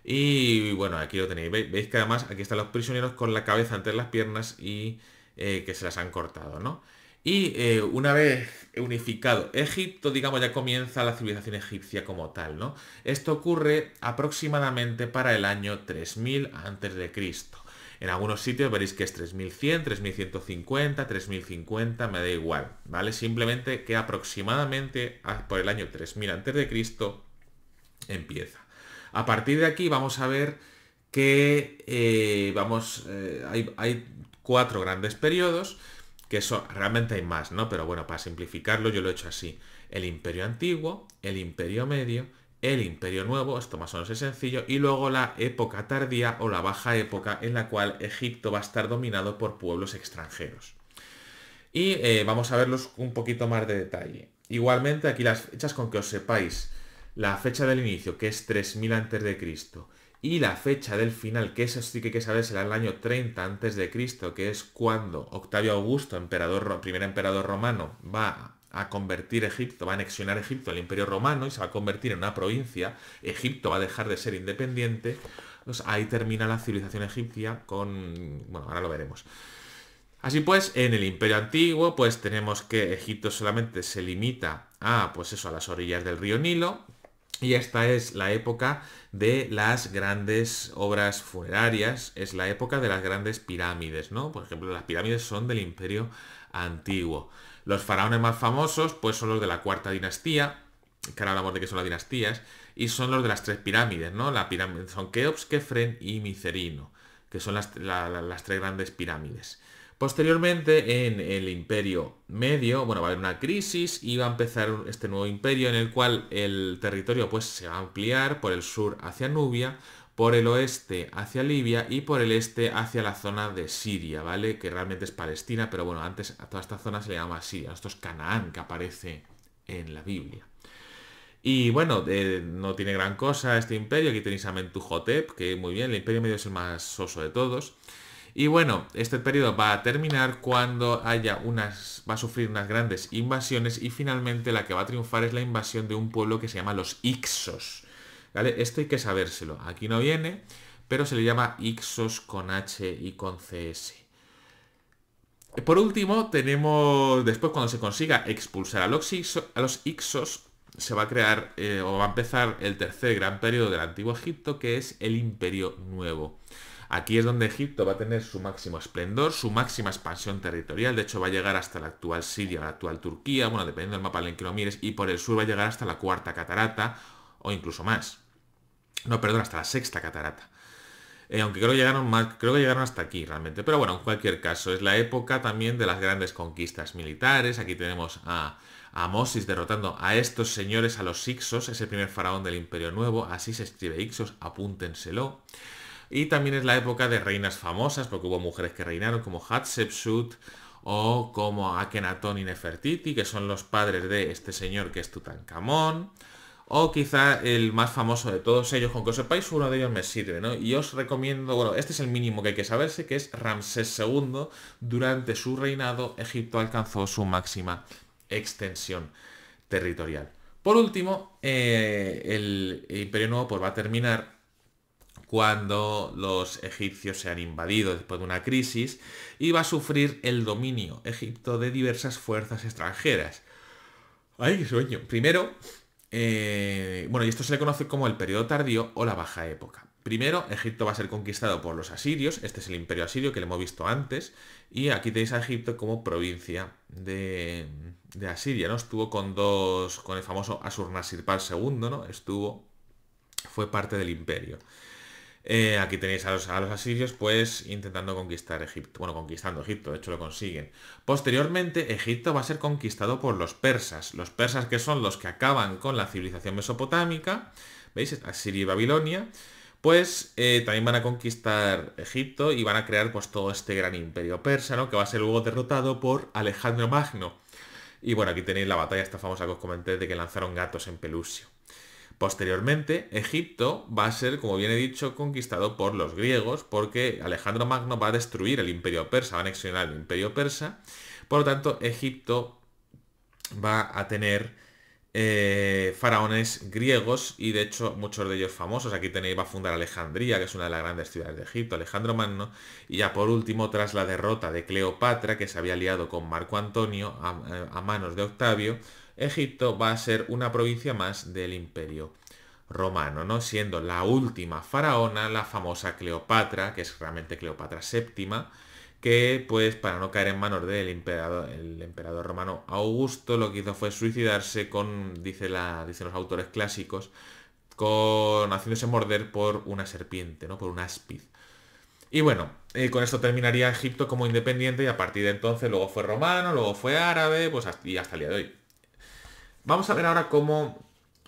Y bueno, aquí lo tenéis. Veis que además aquí están los prisioneros con la cabeza entre las piernas y eh, que se las han cortado, ¿no? Y eh, una vez unificado Egipto, digamos, ya comienza la civilización egipcia como tal, ¿no? Esto ocurre aproximadamente para el año 3000 a.C. En algunos sitios veréis que es 3100, 3150, 3050, me da igual, ¿vale? Simplemente que aproximadamente por el año 3000 a.C. empieza. A partir de aquí vamos a ver que eh, vamos, eh, hay, hay cuatro grandes periodos, que eso realmente hay más, ¿no? Pero bueno, para simplificarlo yo lo he hecho así. El imperio antiguo, el imperio medio, el Imperio Nuevo, esto más o menos es sencillo, y luego la época tardía o la baja época en la cual Egipto va a estar dominado por pueblos extranjeros. Y eh, vamos a verlos un poquito más de detalle. Igualmente aquí las fechas con que os sepáis la fecha del inicio, que es 3000 a.C., y la fecha del final, que eso sí que hay que saber, será el año 30 a.C., que es cuando Octavio Augusto, emperador, primer emperador romano, va a convertir Egipto, va a anexionar Egipto al Imperio Romano y se va a convertir en una provincia. Egipto va a dejar de ser independiente. ahí termina la civilización egipcia con... Bueno, ahora lo veremos. Así pues, en el Imperio Antiguo, pues tenemos que Egipto solamente se limita a, pues eso, a las orillas del río Nilo. Y esta es la época de las grandes obras funerarias, es la época de las grandes pirámides, ¿no? Por ejemplo, las pirámides son del Imperio Antiguo. Los faraones más famosos pues son los de la cuarta dinastía, que ahora hablamos de que son las dinastías, y son los de las tres pirámides, ¿no? La pirámide, son Keops, Kefren y Micerino, que son las, tres grandes pirámides. Posteriormente, en el imperio medio, bueno, va a haber una crisis y va a empezar este nuevo imperio en el cual el territorio pues, se va a ampliar por el sur hacia Nubia, por el oeste hacia Libia y por el este hacia la zona de Siria, ¿vale? Que realmente es Palestina, pero bueno, antes a toda esta zona se le llamaba Siria. Esto es Canaán que aparece en la Biblia. Y bueno, no tiene gran cosa este imperio. Aquí tenéis a Mentuhotep, que muy bien, el imperio medio es el más soso de todos. Y bueno, este periodo va a terminar cuando haya unas, va a sufrir unas grandes invasiones y finalmente la que va a triunfar es la invasión de un pueblo que se llama los Ixos esto hay que sabérselo. Aquí no viene, pero se le llama Ixos con H y con CS. Por último, tenemos, después cuando se consiga expulsar a los, Ixos, a los se va a crear eh, o va a empezar el tercer gran periodo del Antiguo Egipto, que es el Imperio Nuevo. Aquí es donde Egipto va a tener su máximo esplendor, su máxima expansión territorial. De hecho, va a llegar hasta la actual Siria, la actual Turquía, bueno, dependiendo del mapa en el que lo mires, y por el sur va a llegar hasta la Cuarta Catarata o incluso más. No, perdón, hasta la sexta catarata. Eh, aunque creo que, llegaron más, creo que llegaron hasta aquí realmente. Pero bueno, en cualquier caso, es la época también de las grandes conquistas militares. Aquí tenemos a, a derrotando a estos señores, a los Ixos, ese el primer faraón del Imperio Nuevo. Así se escribe Ixos, apúntenselo. Y también es la época de reinas famosas, porque hubo mujeres que reinaron como Hatshepsut o como Akenatón y Nefertiti, que son los padres de este señor que es Tutankamón o quizá el más famoso de todos ellos, con que os sepáis uno de ellos me sirve, ¿no? Y os recomiendo, bueno, este es el mínimo que hay que saberse, que es Ramsés II. Durante su reinado, Egipto alcanzó su máxima extensión territorial. Por último, eh, el Imperio Nuevo pues, va a terminar cuando los egipcios se han invadido después de una crisis y va a sufrir el dominio egipto de diversas fuerzas extranjeras. ¡Ay, qué sueño! Primero, eh, bueno, y esto se le conoce como el periodo tardío o la baja época. Primero, Egipto va a ser conquistado por los asirios, este es el imperio asirio que le hemos visto antes, y aquí tenéis a Egipto como provincia de, Asiria, ¿no? Estuvo con dos, con el famoso Asurnasirpal II, ¿no? Estuvo, fue parte del imperio. Eh, aquí tenéis a los, asirios, pues intentando conquistar Egipto. Bueno, conquistando Egipto, de hecho lo consiguen. Posteriormente, Egipto va a ser conquistado por los persas. Los persas que son los que acaban con la civilización mesopotámica, ¿veis? Asiria y Babilonia. Pues eh, también van a conquistar Egipto y van a crear pues todo este gran imperio persa, ¿no? Que va a ser luego derrotado por Alejandro Magno. Y bueno, aquí tenéis la batalla esta famosa que os comenté de que lanzaron gatos en Pelusio. Posteriormente, Egipto va a ser, como bien he dicho, conquistado por los griegos porque Alejandro Magno va a destruir el imperio persa, va a anexionar el imperio persa. Por lo tanto, Egipto va a tener eh, faraones griegos y de hecho muchos de ellos famosos. Aquí tenéis, va a fundar Alejandría, que es una de las grandes ciudades de Egipto, Alejandro Magno. Y ya por último, tras la derrota de Cleopatra, que se había aliado con Marco Antonio a eh, manos de Octavio, Egipto va a ser una provincia más del imperio romano, ¿no? Siendo la última faraona, la famosa Cleopatra, que es realmente Cleopatra VII, que pues para no caer en manos del emperador, el emperador romano Augusto lo que hizo fue suicidarse con, dice la, dicen los autores clásicos, con haciéndose morder por una serpiente, ¿no? Por un áspid. Y bueno, eh, con esto terminaría Egipto como independiente y a partir de entonces luego fue romano, luego fue árabe, pues y hasta el día de hoy. Vamos a ver ahora cómo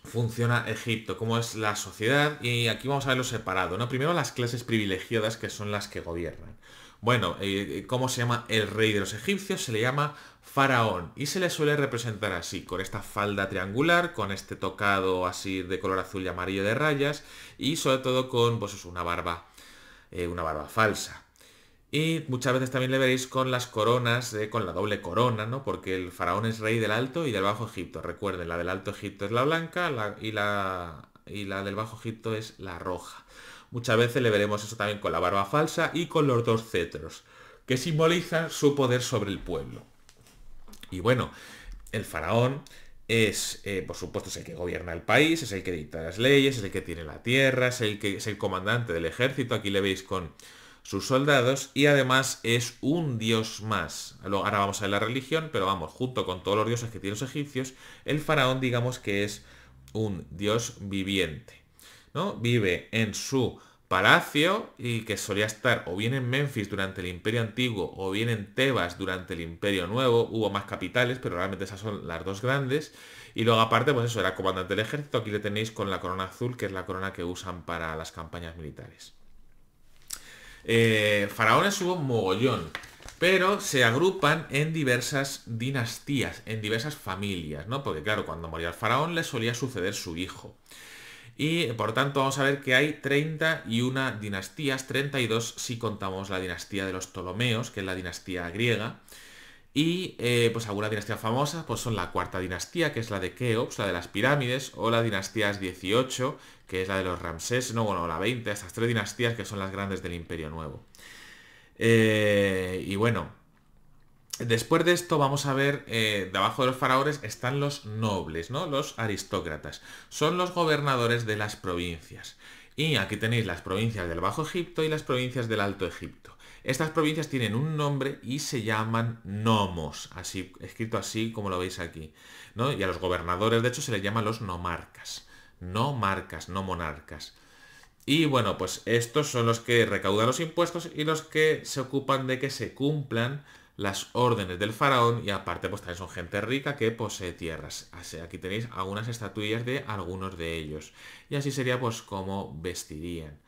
funciona Egipto, cómo es la sociedad y aquí vamos a verlo separado. ¿no? Primero las clases privilegiadas que son las que gobiernan. Bueno, eh, eh, ¿cómo se llama el rey de los egipcios? Se le llama faraón y se le suele representar así, con esta falda triangular, con este tocado así de color azul y amarillo de rayas y sobre todo con pues, una barba, eh, una barba falsa. Y muchas veces también le veréis con las coronas, eh, con la doble corona, ¿no? Porque el faraón es rey del Alto y del Bajo Egipto. Recuerden, la del Alto Egipto es la blanca y, la, y la del Bajo Egipto es la roja. Muchas veces le veremos eso también con la barba falsa y con los dos cetros, que simbolizan su poder sobre el pueblo. Y bueno, el faraón es, eh, por supuesto, es el que gobierna el país, es el que dicta las leyes, es el que tiene la tierra, es el que es el comandante del ejército. Aquí le veis con sus soldados y además es un dios más. Ahora vamos a ver la religión, pero vamos, junto con todos los dioses que tienen los egipcios, el faraón digamos que es un dios viviente. ¿no? Vive en su palacio y que solía estar o bien en Memphis durante el Imperio Antiguo o bien en Tebas durante el Imperio Nuevo. Hubo más capitales, pero realmente esas son las dos grandes. Y luego aparte, pues eso, era comandante del ejército. Aquí le tenéis con la corona azul, que es la corona que usan para las campañas militares. Eh, faraones hubo mogollón, pero se agrupan en diversas dinastías, en diversas familias, ¿no? Porque claro, cuando moría el faraón le solía suceder su hijo. Y por tanto vamos a ver que hay 31 dinastías, 32 si contamos la dinastía de los Ptolomeos, que es la dinastía griega. Y eh, pues algunas dinastías famosas pues son la cuarta dinastía, que es la de Keops, la de las pirámides, o la dinastía 18, que es la de los Ramsés, no, bueno, la 20, estas tres dinastías que son las grandes del Imperio Nuevo. Eh, y bueno, después de esto vamos a ver, eh, debajo de los faraones están los nobles, ¿no? Los aristócratas. Son los gobernadores de las provincias. Y aquí tenéis las provincias del Bajo Egipto y las provincias del Alto Egipto. Estas provincias tienen un nombre y se llaman nomos, así, escrito así como lo veis aquí. Y a los gobernadores, de hecho, se les llama los nomarcas no marcas, no monarcas. Y bueno, pues estos son los que recaudan los impuestos y los que se ocupan de que se cumplan las órdenes del faraón y aparte pues también son gente rica que posee tierras. Así, aquí tenéis algunas estatuillas de algunos de ellos. Y así sería pues como vestirían,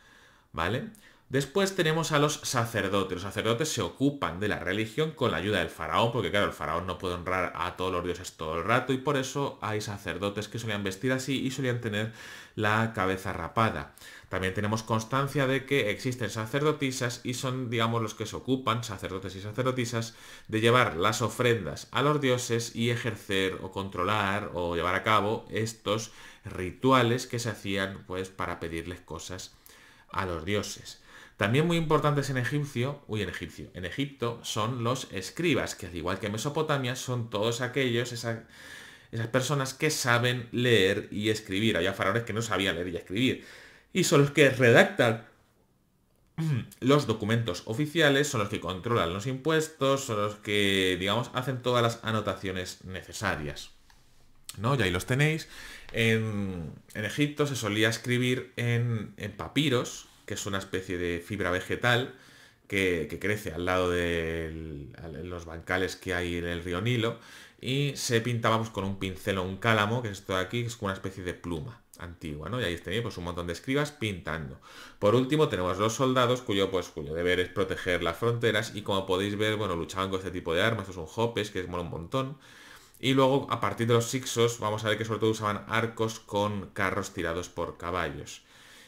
¿vale? Después tenemos a los sacerdotes. Los sacerdotes se ocupan de la religión con la ayuda del faraón, porque claro, el faraón no puede honrar a todos los dioses todo el rato y por eso hay sacerdotes que solían vestir así y solían tener la cabeza rapada. También tenemos constancia de que existen sacerdotisas y son, digamos, los que se ocupan, sacerdotes y sacerdotisas, de llevar las ofrendas a los dioses y ejercer o controlar o llevar a cabo estos rituales que se hacían pues para pedirles cosas a los dioses. También muy importantes en Egipcio, uy, en Egipcio, en Egipto son los escribas, que al igual que en Mesopotamia son todos aquellos, esas personas que saben leer y escribir. Había faraones que no sabían leer y escribir. Y son los que redactan los documentos oficiales, son los que controlan los impuestos, son los que, digamos, hacen todas las anotaciones necesarias. ¿No? Ya ahí los tenéis. En, Egipto se solía escribir en, en papiros, que es una especie de fibra vegetal que, crece al lado de los bancales que hay en el río Nilo y se pintábamos con un pincel o un cálamo, que es esto de aquí, que es una especie de pluma antigua, ¿no? Y ahí teníamos pues, un montón de escribas pintando. Por último tenemos los soldados cuyo, pues, cuyo deber es proteger las fronteras y como podéis ver, bueno, luchaban con este tipo de armas, es un hopes, que es mola un montón. Y luego a partir de los sixos vamos a ver que sobre todo usaban arcos con carros tirados por caballos.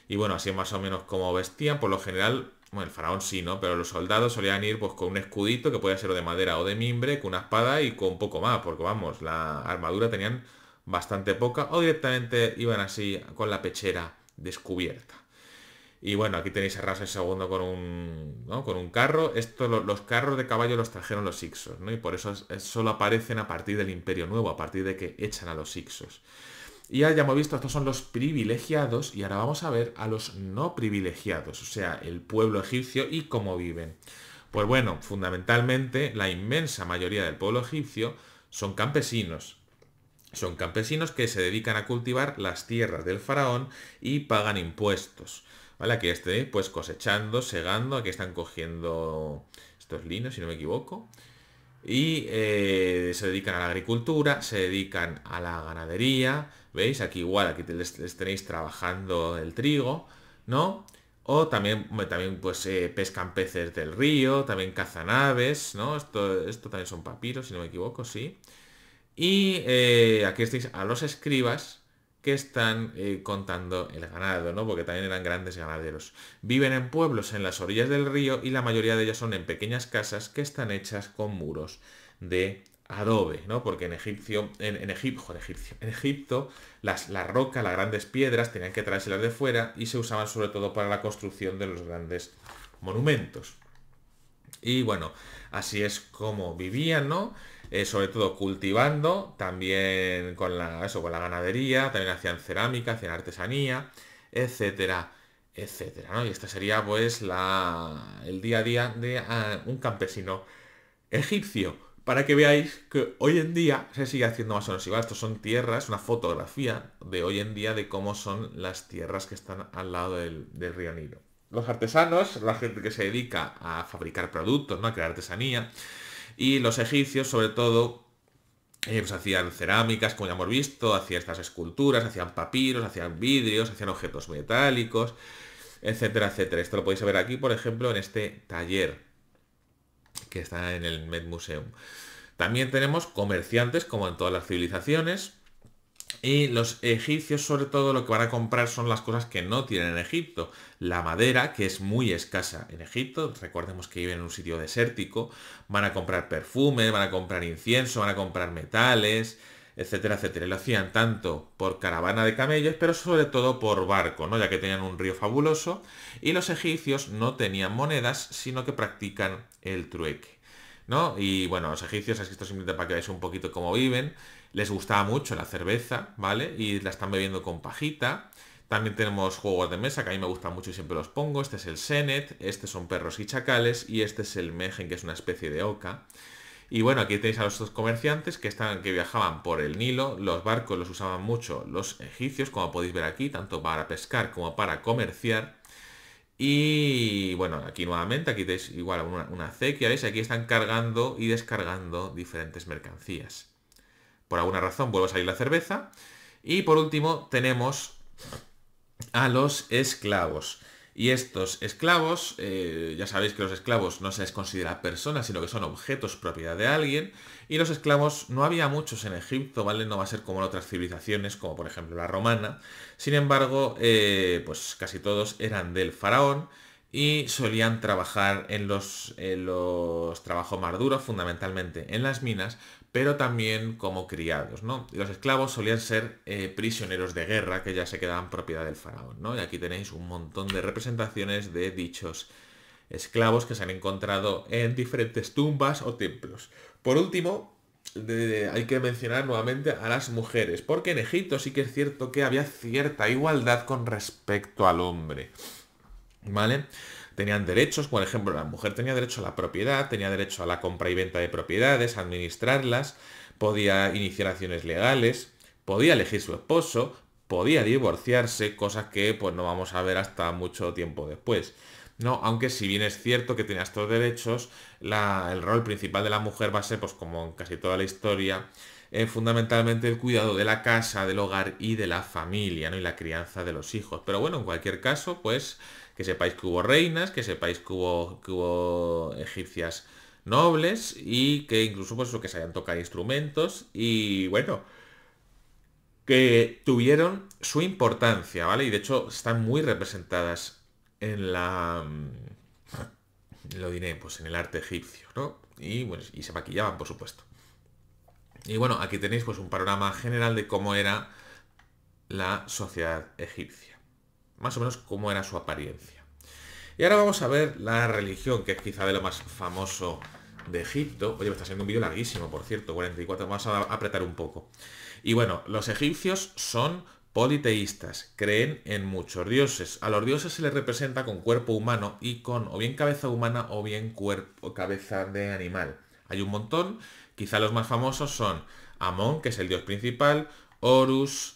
Y bueno, así es más o menos como vestían. Por lo general, bueno, el faraón sí, ¿no? Pero los soldados solían ir pues con un escudito, que podía ser de madera o de mimbre, con una espada y con poco más, porque vamos, la armadura tenían bastante poca, o directamente iban así con la pechera descubierta. Y bueno, aquí tenéis a raso II con un, con un carro. Esto, los carros de caballo los trajeron los Ixos, ¿no? Y por eso solo aparecen a partir del Imperio Nuevo, a partir de que echan a los Ixos. Y ya hemos visto, estos son los privilegiados y ahora vamos a ver a los no privilegiados, o sea, el pueblo egipcio y cómo viven. Pues bueno, fundamentalmente la inmensa mayoría del pueblo egipcio son campesinos. Son campesinos que se dedican a cultivar las tierras del faraón y pagan impuestos. ¿Vale? Aquí esté pues cosechando, segando, aquí están cogiendo estos linos, si no me equivoco y eh, se dedican a la agricultura, se dedican a la ganadería, ¿Veis? Aquí igual, aquí les, tenéis trabajando el trigo, ¿no? O también, también pues eh, pescan peces del río, también cazan aves, ¿no? Esto, esto también son papiros, si no me equivoco, sí. Y eh, aquí estáis a los escribas que están eh, contando el ganado, ¿no? Porque también eran grandes ganaderos. Viven en pueblos en las orillas del río y la mayoría de ellas son en pequeñas casas que están hechas con muros de adobe, ¿no? Porque en Egipcio, en, Egipto, en Egipto, las, la roca, las grandes piedras tenían que las de fuera y se usaban sobre todo para la construcción de los grandes monumentos. Y bueno, así es como vivían, ¿no? Eh, sobre todo cultivando, también con la, con la ganadería, también hacían cerámica, hacían artesanía, etcétera, etcétera, Y este sería pues la, el día a día de ah, un campesino egipcio para que veáis que hoy en día se sigue haciendo más o menos igual. Esto son tierras, una fotografía de hoy en día de cómo son las tierras que están al lado del, río Nilo. Los artesanos, la gente que se dedica a fabricar productos, ¿no? a crear artesanía, y los egipcios sobre todo ellos eh, pues hacían cerámicas, como ya hemos visto, hacían estas esculturas, hacían papiros, hacían vidrios, hacían objetos metálicos, etcétera, etcétera. Esto lo podéis ver aquí, por ejemplo, en este taller que está en el Met Museum. También tenemos comerciantes, como en todas las civilizaciones. Y los egipcios sobre todo lo que van a comprar son las cosas que no tienen en Egipto. La madera, que es muy escasa en Egipto, recordemos que viven en un sitio desértico, van a comprar perfumes, van a comprar incienso, van a comprar metales, etcétera, etcétera. lo hacían tanto por caravana de camellos, pero sobre todo por barco, ¿no? ya que tenían un río fabuloso y los egipcios no tenían monedas, sino que practican el trueque. ¿no? Y bueno, los egipcios, esto simplemente para que veáis un poquito cómo viven, les gustaba mucho la cerveza, ¿vale? Y la están bebiendo con pajita. También tenemos juegos de mesa que a mí me gustan mucho y siempre los pongo. Este es el Senet, este son perros y chacales y este es el Mejen, que es una especie de oca. Y bueno, aquí tenéis a los comerciantes que, estaban, que viajaban por el Nilo, los barcos los usaban mucho los egipcios, como podéis ver aquí, tanto para pescar como para comerciar. Y bueno, aquí nuevamente, aquí tenéis igual una, acequia, ¿veis? Aquí están cargando y descargando diferentes mercancías. Por alguna razón vuelvo a salir la cerveza. Y por último tenemos a los esclavos. Y estos esclavos, eh, ya sabéis que los esclavos no se les considera personas, sino que son objetos propiedad de alguien. Y los esclavos no había muchos en Egipto, ¿vale? No va a ser como en otras civilizaciones, como por ejemplo la romana. Sin embargo, eh, pues casi todos eran del faraón y solían trabajar en los, en los trabajos más duros, fundamentalmente en las minas, pero también como criados, ¿no? Los esclavos solían ser eh, prisioneros de guerra que ya se quedaban propiedad del faraón, ¿no? Y aquí tenéis un montón de representaciones de dichos esclavos que se han encontrado en diferentes tumbas o templos. Por último, hay que mencionar nuevamente a las mujeres, porque en Egipto sí que es cierto que había cierta igualdad con respecto al hombre, ¿vale? tenían derechos, por ejemplo, la mujer tenía derecho a la propiedad, tenía derecho a la compra y venta de propiedades, a administrarlas, podía iniciar acciones legales, podía elegir su esposo, podía divorciarse, cosas que pues no vamos a ver hasta mucho tiempo después. ¿no? Aunque si bien es cierto que tenía estos derechos, el rol principal de la mujer va a ser, pues como en casi toda la historia, eh, fundamentalmente el cuidado de la casa, del hogar y de la familia, ¿no? Y la crianza de los hijos. Pero bueno, en cualquier caso, pues que sepáis que hubo reinas, que sepáis que hubo, hubo egipcias nobles y que incluso pues lo que hayan tocado instrumentos y bueno, que tuvieron su importancia, ¿vale? Y de hecho están muy representadas en la... Mm, lo diré, pues en el arte egipcio, ¿no? Y, bueno, y se maquillaban, por supuesto. Y bueno, aquí tenéis pues un panorama general de cómo era la sociedad egipcia más o menos cómo era su apariencia. Y ahora vamos a ver la religión, que es quizá de lo más famoso de Egipto. Oye, me está haciendo un vídeo larguísimo, por cierto, 44, vamos a apretar un poco. Y bueno, los egipcios son politeístas, creen en muchos dioses. A los dioses se les representa con cuerpo humano y con o bien cabeza humana o bien cuerpo, cabeza de animal. Hay un montón, quizá los más famosos son Amón, que es el dios principal, Horus,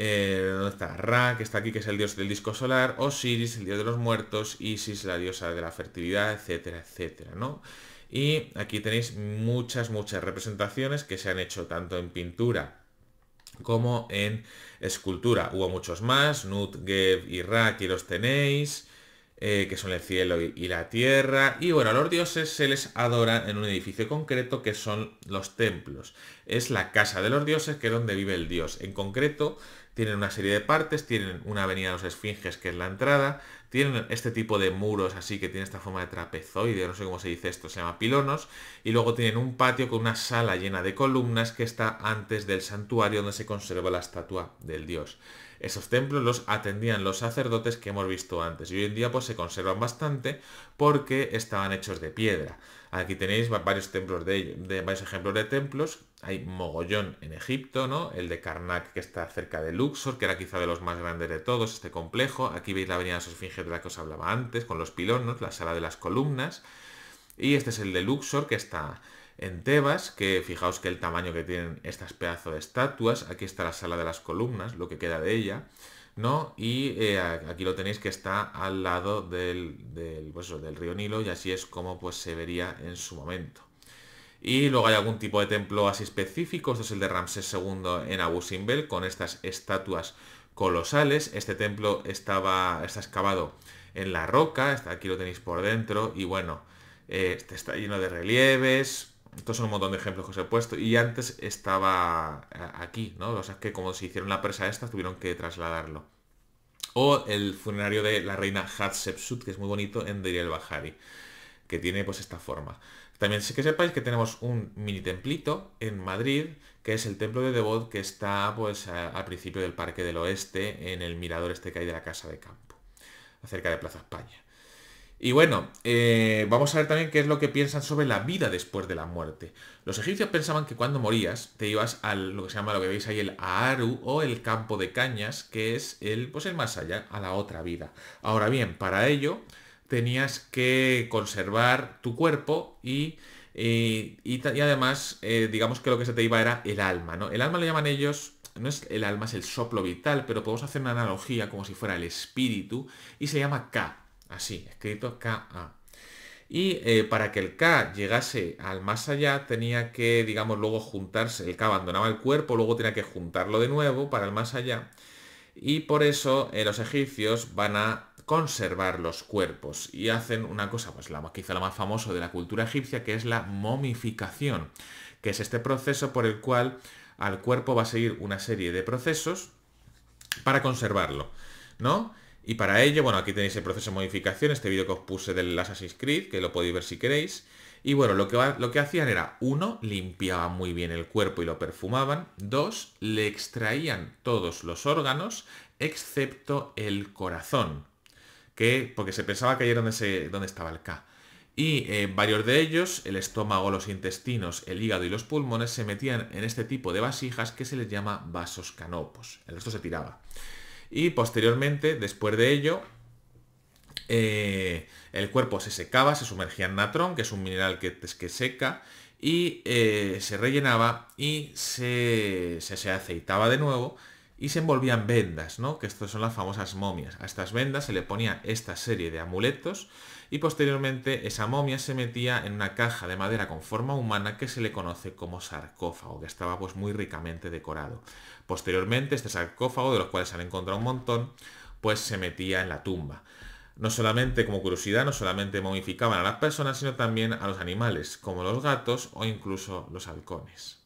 eh, ¿Dónde está? Ra, que está aquí, que es el dios del disco solar, Osiris, el dios de los muertos, Isis, la diosa de la fertilidad, etcétera, etcétera, ¿no? Y aquí tenéis muchas, muchas representaciones que se han hecho tanto en pintura como en escultura. Hubo muchos más, Nut, Geb y Ra, aquí los tenéis. Eh, que son el cielo y, la tierra. Y bueno, a los dioses se les adora en un edificio concreto que son los templos. Es la casa de los dioses que es donde vive el dios. En concreto, tienen una serie de partes, tienen una avenida de los esfinges que es la entrada, tienen este tipo de muros así que tiene esta forma de trapezoide, no sé cómo se dice esto, se llama pilonos, y luego tienen un patio con una sala llena de columnas que está antes del santuario donde se conserva la estatua del dios. Esos templos los atendían los sacerdotes que hemos visto antes y hoy en día pues se conservan bastante porque estaban hechos de piedra. Aquí tenéis varios templos ejemplos de templos. Hay mogollón en Egipto, ¿no? El de Karnak que está cerca de Luxor, que era quizá de los más grandes de todos, este complejo. Aquí veis la avenida de las esfinges de la que os hablaba antes, con los pilonos, la sala de las columnas. Y este es el de Luxor, que está en Tebas, que fijaos que el tamaño que tienen estas pedazos de estatuas, aquí está la sala de las columnas, lo que queda de ella, ¿no? Y eh, aquí lo tenéis que está al lado del, del, pues del río Nilo y así es como pues, se vería en su momento. Y luego hay algún tipo de templo así específico, esto es el de Ramsés II en Abu Simbel, con estas estatuas colosales. Este templo estaba, está excavado en la roca, aquí lo tenéis por dentro, y bueno, eh, este está lleno de relieves, estos son un montón de ejemplos que os he puesto. Y antes estaba eh, aquí, ¿no? O sea, que como se hicieron la presa esta, tuvieron que trasladarlo. O el funerario de la reina Hatshepsut, que es muy bonito, en Deir el Bahari, que tiene pues esta forma. También sí que sepáis que tenemos un mini templito en Madrid, que es el templo de Devot, que está pues al principio del Parque del Oeste, en el mirador este que hay de la Casa de Campo, acerca de Plaza España. Y bueno, eh, vamos a ver también qué es lo que piensan sobre la vida después de la muerte. Los egipcios pensaban que cuando morías te ibas a lo que se llama, lo que veis ahí, el Aaru o el campo de cañas, que es el, pues el más allá, a la otra vida. Ahora bien, para ello tenías que conservar tu cuerpo y, eh, además, eh, digamos que lo que se te iba era el alma, ¿no? El alma lo llaman ellos no es el alma, es el soplo vital, pero podemos hacer una analogía como si fuera el espíritu y se llama Ka, así, escrito Ka. Y eh, para que el K llegase al más allá, tenía que, digamos, luego juntarse, el K abandonaba el cuerpo, luego tenía que juntarlo de nuevo para el más allá. Y por eso eh, los egipcios van a conservar los cuerpos y hacen una cosa, pues quizá la más famosa de la cultura egipcia, que es la momificación, que es este proceso por el cual al cuerpo va a seguir una serie de procesos para conservarlo, ¿no? Y para ello, bueno, aquí tenéis el proceso de modificación, este vídeo que os puse del Assassin's Creed, que lo podéis ver si queréis. Y bueno, lo que, lo que hacían era, uno, limpiaban muy bien el cuerpo y lo perfumaban. Dos, le extraían todos los órganos, excepto el corazón. Que, porque se pensaba que ahí era donde, se, estaba el K. Y eh, varios de ellos, el estómago, los intestinos, el hígado y los pulmones, se metían en este tipo de vasijas que se les llama vasos canopos. El resto se tiraba y posteriormente, después de ello, eh, el cuerpo se secaba, se sumergía en natrón, que es un mineral que, que seca, y eh, se rellenaba y se, se, aceitaba de nuevo y se envolvían vendas, ¿no? que estas son las famosas momias. A estas vendas se le ponía esta serie de amuletos y posteriormente esa momia se metía en una caja de madera con forma humana que se le conoce como sarcófago, que estaba pues muy ricamente decorado. Posteriormente este sarcófago, de los cuales se han encontrado un montón, pues se metía en la tumba. No solamente, como curiosidad, no solamente momificaban a las personas, sino también a los animales, como los gatos o incluso los halcones.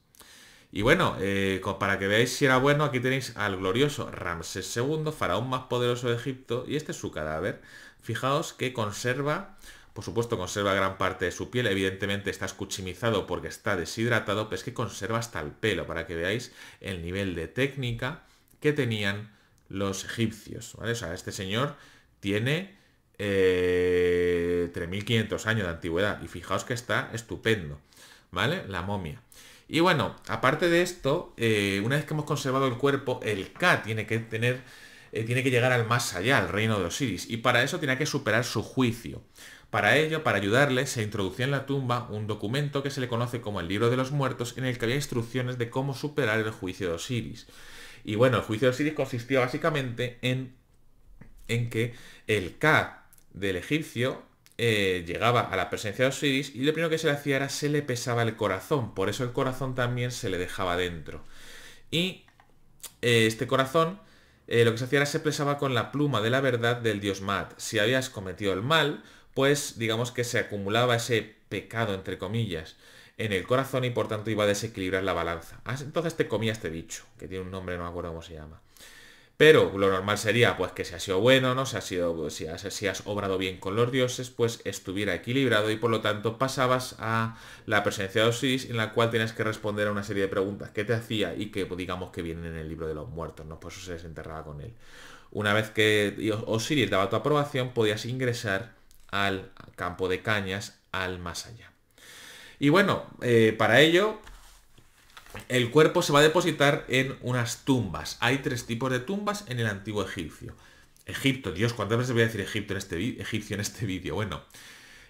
Y bueno, eh, para que veáis si era bueno, aquí tenéis al glorioso Ramsés II, faraón más poderoso de Egipto, y este es su cadáver. Fijaos que conserva, por supuesto conserva gran parte de su piel, evidentemente está escuchimizado porque está deshidratado, pero es que conserva hasta el pelo, para que veáis el nivel de técnica que tenían los egipcios. ¿vale? este señor tiene 3.500 eh, años de antigüedad y fijaos que está estupendo, ¿vale? La momia. Y bueno, aparte de esto, eh, una vez que hemos conservado el cuerpo, el K tiene que tener, eh, tiene que llegar al más allá, al reino de Osiris, y para eso tiene que superar su juicio. Para ello, para ayudarle, se introducía en la tumba un documento que se le conoce como el Libro de los Muertos, en el que había instrucciones de cómo superar el juicio de Osiris. Y bueno, el juicio de Osiris consistía básicamente en, en que el K del egipcio eh, llegaba a la presencia de Osiris y lo primero que se le hacía era se le pesaba el corazón, por eso el corazón también se le dejaba dentro. Y eh, este corazón eh, lo que se hacía era se pesaba con la pluma de la verdad del dios Mat. Si habías cometido el mal, pues digamos que se acumulaba ese pecado, entre comillas, en el corazón y por tanto iba a desequilibrar la balanza. Ah, entonces te comía este bicho, que tiene un nombre, no me acuerdo cómo se llama. Pero lo normal sería pues que si ha sido bueno, ¿no? Si, ha sido, pues, si, has, obrado bien con los dioses, pues estuviera equilibrado y por lo tanto pasabas a la presencia de Osiris en la cual tienes que responder a una serie de preguntas que te hacía y que pues, digamos que vienen en el libro de los muertos, ¿no? Por eso se desenterraba con él. Una vez que Osiris daba tu aprobación, podías ingresar al campo de cañas, al más allá. Y bueno, eh, para ello el cuerpo se va a depositar en unas tumbas. Hay tres tipos de tumbas en el antiguo Egipcio. Egipto, Dios, ¿cuántas veces voy a decir Egipto en este egipcio en este vídeo? Bueno,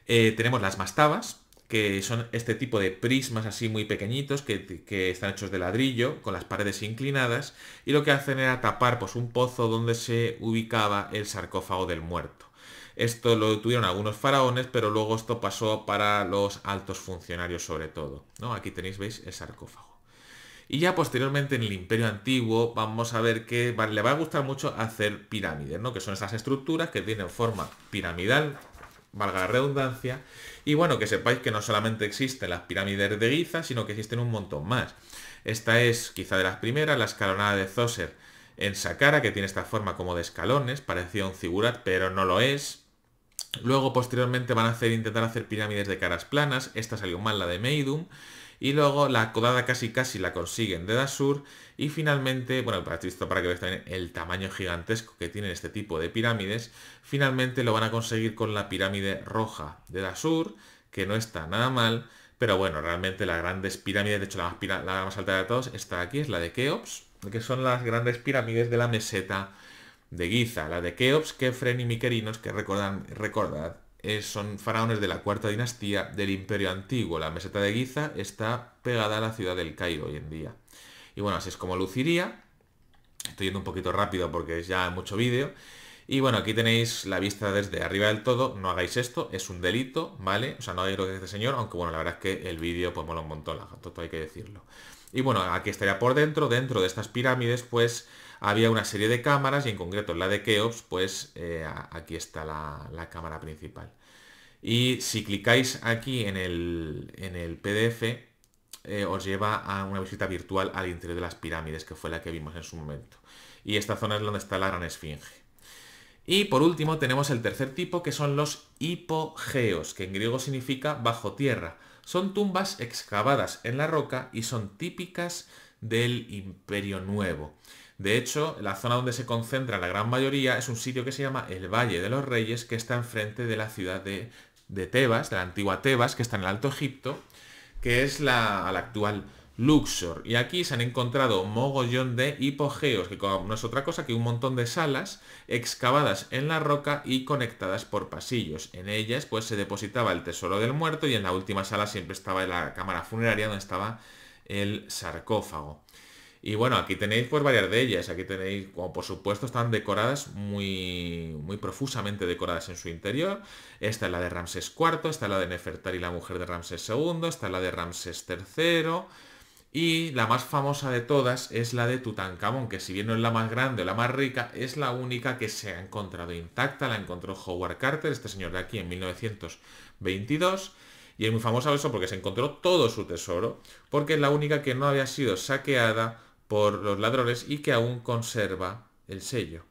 eh, tenemos las mastabas, que son este tipo de prismas así muy pequeñitos que, están hechos de ladrillo, con las paredes inclinadas, y lo que hacen era tapar pues, un pozo donde se ubicaba el sarcófago del muerto. Esto lo tuvieron algunos faraones, pero luego esto pasó para los altos funcionarios sobre todo. ¿no? Aquí tenéis, veis, el sarcófago. Y ya posteriormente en el Imperio Antiguo vamos a ver que le va a gustar mucho hacer pirámides, ¿no? Que son esas estructuras que tienen forma piramidal, valga la redundancia. Y bueno, que sepáis que no solamente existen las pirámides de Giza, sino que existen un montón más. Esta es quizá de las primeras, la escalonada de Zoser en Saqqara, que tiene esta forma como de escalones, parecía un figurat, pero no lo es. Luego posteriormente van a hacer, intentar hacer pirámides de caras planas, esta salió mal, la de Meidum y luego la codada casi casi la consiguen de Dasur y finalmente, bueno, para, esto para que veáis también el tamaño gigantesco que tienen este tipo de pirámides, finalmente lo van a conseguir con la pirámide roja de Dasur, que no está nada mal, pero bueno, realmente las grandes pirámides, de hecho la más, la más alta de todos está aquí, es la de Keops, que son las grandes pirámides de la meseta de Giza, la de Keops, Kefren y Miquerinos, que recordan, recordad, eh, son faraones de la cuarta dinastía del Imperio Antiguo. La meseta de guiza está pegada a la ciudad del Cairo hoy en día. Y bueno, así es como luciría. Estoy yendo un poquito rápido porque es ya mucho vídeo. Y bueno, aquí tenéis la vista desde arriba del todo. No hagáis esto, es un delito, ¿vale? O sea, no hay lo que dice este señor, aunque bueno, la verdad es que el vídeo pues mola un montón, todo hay que decirlo. Y bueno, aquí estaría por dentro. Dentro de estas pirámides, pues había una serie de cámaras y en concreto la de Keops, pues eh, aquí está la, cámara principal. Y si clicáis aquí en el, PDF, eh, os lleva a una visita virtual al interior de las pirámides, que fue la que vimos en su momento. Y esta zona es donde está la gran esfinge. Y por último tenemos el tercer tipo, que son los hipogeos, que en griego significa bajo tierra. Son tumbas excavadas en la roca y son típicas del Imperio Nuevo. De hecho, la zona donde se concentra la gran mayoría es un sitio que se llama el Valle de los Reyes, que está enfrente de la ciudad de, Tebas, de la antigua Tebas, que está en el Alto Egipto, que es la, actual Luxor. Y aquí se han encontrado mogollón de hipogeos, que no es otra cosa que un montón de salas excavadas en la roca y conectadas por pasillos. En ellas pues se depositaba el tesoro del muerto y en la última sala siempre estaba la cámara funeraria donde estaba el sarcófago. Y bueno, aquí tenéis pues varias de ellas. Aquí tenéis, como por supuesto, están decoradas muy, muy profusamente decoradas en su interior. Esta es la de Ramsés IV, esta es la de Nefertari, la mujer de Ramsés II, esta es la de Ramsés III. Y la más famosa de todas es la de Tutankamón, que si bien no es la más grande o la más rica, es la única que se ha encontrado intacta. La encontró Howard Carter, este señor de aquí, en 1922. Y es muy famosa eso porque se encontró todo su tesoro, porque es la única que no había sido saqueada por los ladrones y que aún conserva el sello.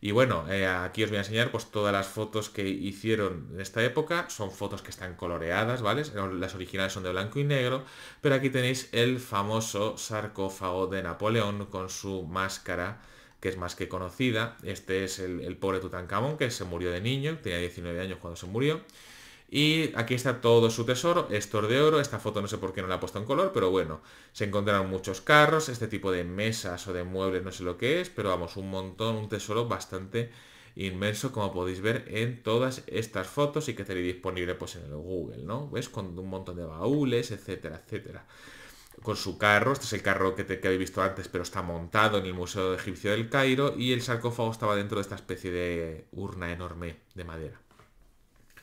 Y bueno, eh, aquí os voy a enseñar pues todas las fotos que hicieron en esta época. Son fotos que están coloreadas, ¿vale? Las originales son de blanco y negro, pero aquí tenéis el famoso sarcófago de Napoleón con su máscara que es más que conocida. Este es el, el pobre Tutankamón, que se murió de niño, tenía 19 años cuando se murió. Y aquí está todo su tesoro, estor de oro, esta foto no sé por qué no la he puesto en color, pero bueno, se encontraron muchos carros, este tipo de mesas o de muebles, no sé lo que es, pero vamos, un montón, un tesoro bastante inmenso, como podéis ver en todas estas fotos y que tenéis disponible pues en el Google, ¿no? ¿Ves? Con un montón de baúles, etcétera, etcétera con su carro, este es el carro que, te, que, habéis visto antes, pero está montado en el Museo Egipcio del Cairo y el sarcófago estaba dentro de esta especie de urna enorme de madera.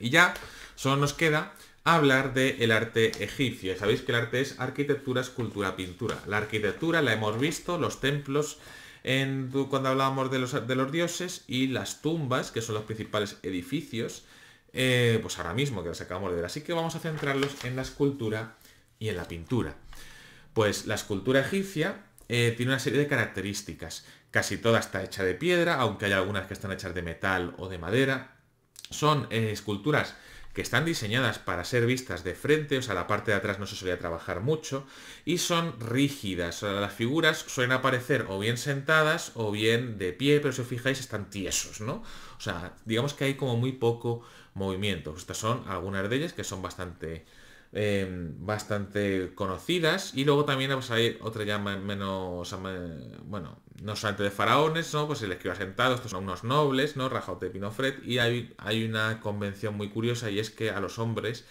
Y ya solo nos queda hablar del arte egipcio. Sabéis que el arte es arquitectura, escultura, pintura. La arquitectura la hemos visto, los templos cuando hablábamos de los, de los dioses y las tumbas, que son los principales edificios, eh, pues ahora mismo que las acabamos de ver. Así que vamos a centrarlos en la escultura y en la pintura. Pues la escultura egipcia eh, tiene una serie de características. Casi toda está hecha de piedra, aunque hay algunas que están hechas de metal o de madera. Son eh, esculturas que están diseñadas para ser vistas de frente, o sea, la parte de atrás no se suele trabajar mucho, y son rígidas. las figuras suelen aparecer o bien sentadas o bien de pie, pero si os fijáis están tiesos, ¿no? O sea, digamos que hay como muy poco movimiento. Estas son algunas de ellas que son bastante Em, bastante conocidas. Y luego también pues, hay otra ya menos, bueno, no solamente de faraones, ¿no? Pues el escriba sentado, estos son unos nobles, ¿no? Rajote de Pinofred. Y hay, hay una convención muy curiosa y es que a los hombres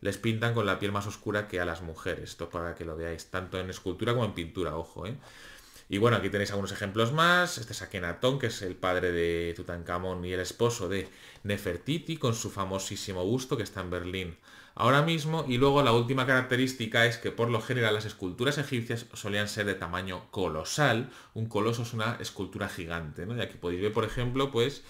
les pintan con la piel más oscura que a las mujeres. Esto para que lo veáis, tanto en escultura como en pintura, ojo, ¿eh? Y bueno, aquí tenéis algunos ejemplos más. Este es Akenatón, que es el padre de Tutankamón y el esposo de Nefertiti, con su famosísimo busto que está en Berlín ahora mismo. Y luego la última característica es que por lo general las esculturas egipcias solían ser de tamaño colosal. Un coloso es una escultura gigante, ¿no? Y aquí podéis ver, por ejemplo, pues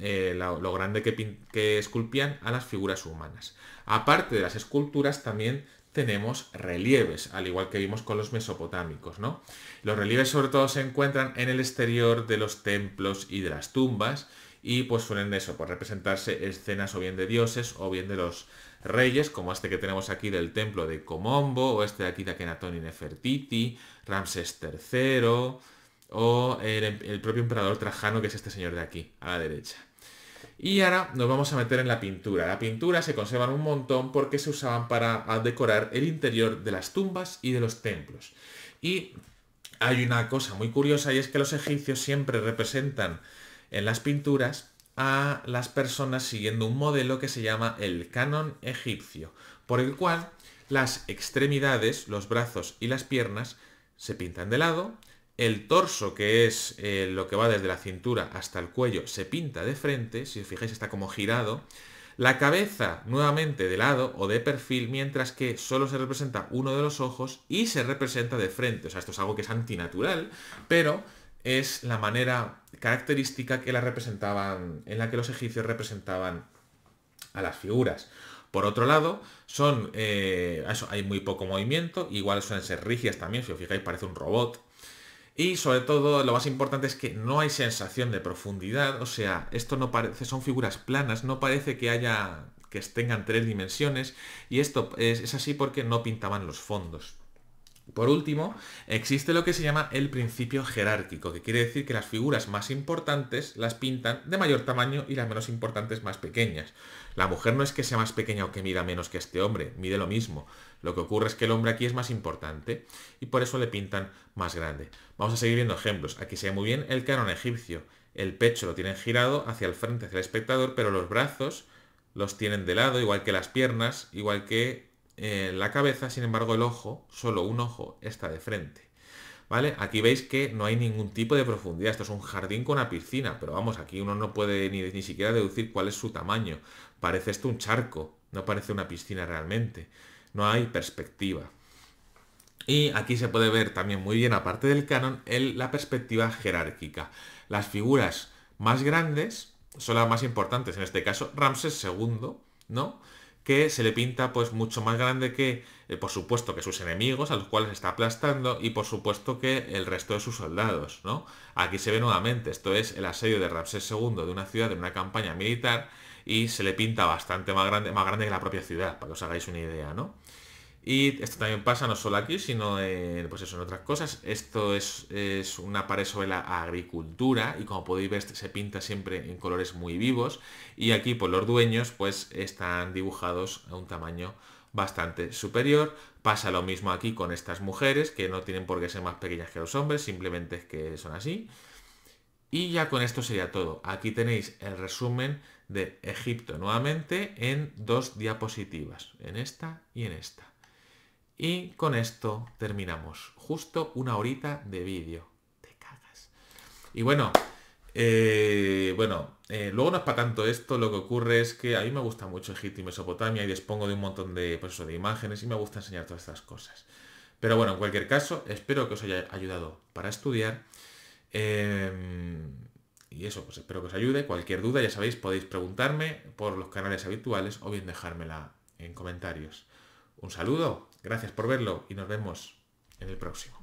eh, lo, grande que, esculpían a las figuras humanas. Aparte de las esculturas, también tenemos relieves, al igual que vimos con los mesopotámicos, ¿no? Los relieves sobre todo se encuentran en el exterior de los templos y de las tumbas y pues suelen eso, por pues, representarse escenas o bien de dioses o bien de los reyes, como este que tenemos aquí del templo de Comombo, o este de aquí de Akenatón y Nefertiti, Ramsés III, o em-, el, propio emperador Trajano, que es este señor de aquí, a la derecha. Y ahora nos vamos a meter en la pintura. La pintura se conservan un montón porque se usaban para decorar el interior de las tumbas y de los templos. Y hay una cosa muy curiosa y es que los egipcios siempre representan en las pinturas a las personas siguiendo un modelo que se llama el canon egipcio, por el cual las extremidades, los brazos y las piernas se pintan de lado, el torso, que es eh, lo que va desde la cintura hasta el cuello, se pinta de frente, si os fijáis está como girado, la cabeza nuevamente de lado o de perfil, mientras que solo se representa uno de los ojos y se representa de frente. O sea, esto es algo que es antinatural, pero es la manera característica que la representaban, en la que los egipcios representaban a las figuras. Por otro lado, son, eh, eso, hay muy poco movimiento, igual suelen ser rígidas también, si os fijáis parece un robot. Y sobre todo, lo más importante es que no hay sensación de profundidad, o sea, esto no parece, son figuras planas, no parece que haya, que tengan tres dimensiones, y esto es, es así porque no pintaban los fondos. Por último, existe lo que se llama el principio jerárquico, que quiere decir que las figuras más importantes las pintan de mayor tamaño y las menos importantes más pequeñas. La mujer no es que sea más pequeña o que mida menos que este hombre, mide lo mismo. Lo que ocurre es que el hombre aquí es más importante y por eso le pintan más grande. Vamos a seguir viendo ejemplos. Aquí se ve muy bien el canon egipcio. El pecho lo tienen girado hacia el frente, hacia el espectador, pero los brazos los tienen de lado, igual que las piernas, igual que eh, la cabeza, sin embargo el ojo, solo un ojo, está de frente. ¿Vale? Aquí veis que no hay ningún tipo de profundidad. Esto es un jardín con una piscina, pero vamos, aquí uno no puede ni, siquiera deducir cuál es su tamaño. Parece esto un charco, no parece una piscina realmente. No hay perspectiva. Y aquí se puede ver también muy bien, aparte del canon, la perspectiva jerárquica. Las figuras más grandes son las más importantes, en este caso Ramses II, ¿no? que se le pinta pues mucho más grande que, eh, por supuesto, que sus enemigos, a los cuales está aplastando, y por supuesto que el resto de sus soldados, ¿no? Aquí se ve nuevamente, esto es el asedio de Ramsés II de una ciudad de una campaña militar, y se le pinta bastante más grande, más grande que la propia ciudad, para que os hagáis una idea, ¿no? Y esto también pasa no solo aquí, sino en, pues eso, otras cosas. Esto es, es, una pared sobre la agricultura y como podéis ver se pinta siempre en colores muy vivos. Y aquí por pues, los dueños pues están dibujados a un tamaño bastante superior. Pasa lo mismo aquí con estas mujeres que no tienen por qué ser más pequeñas que los hombres, simplemente es que son así. Y ya con esto sería todo. Aquí tenéis el resumen de Egipto nuevamente en dos diapositivas, en esta y en esta. Y con esto terminamos. Justo una horita de vídeo. Te cagas. Y bueno, eh, bueno, eh, luego no es para tanto esto. Lo que ocurre es que a mí me gusta mucho Egipto y Mesopotamia y dispongo de un montón de, pues de imágenes y me gusta enseñar todas estas cosas. Pero bueno, en cualquier caso, espero que os haya ayudado para estudiar. Em, y eso, pues espero que os ayude. Cualquier duda, ya sabéis, podéis preguntarme por los canales habituales o bien dejármela en comentarios. Un saludo Gracias por verlo y nos vemos en el próximo.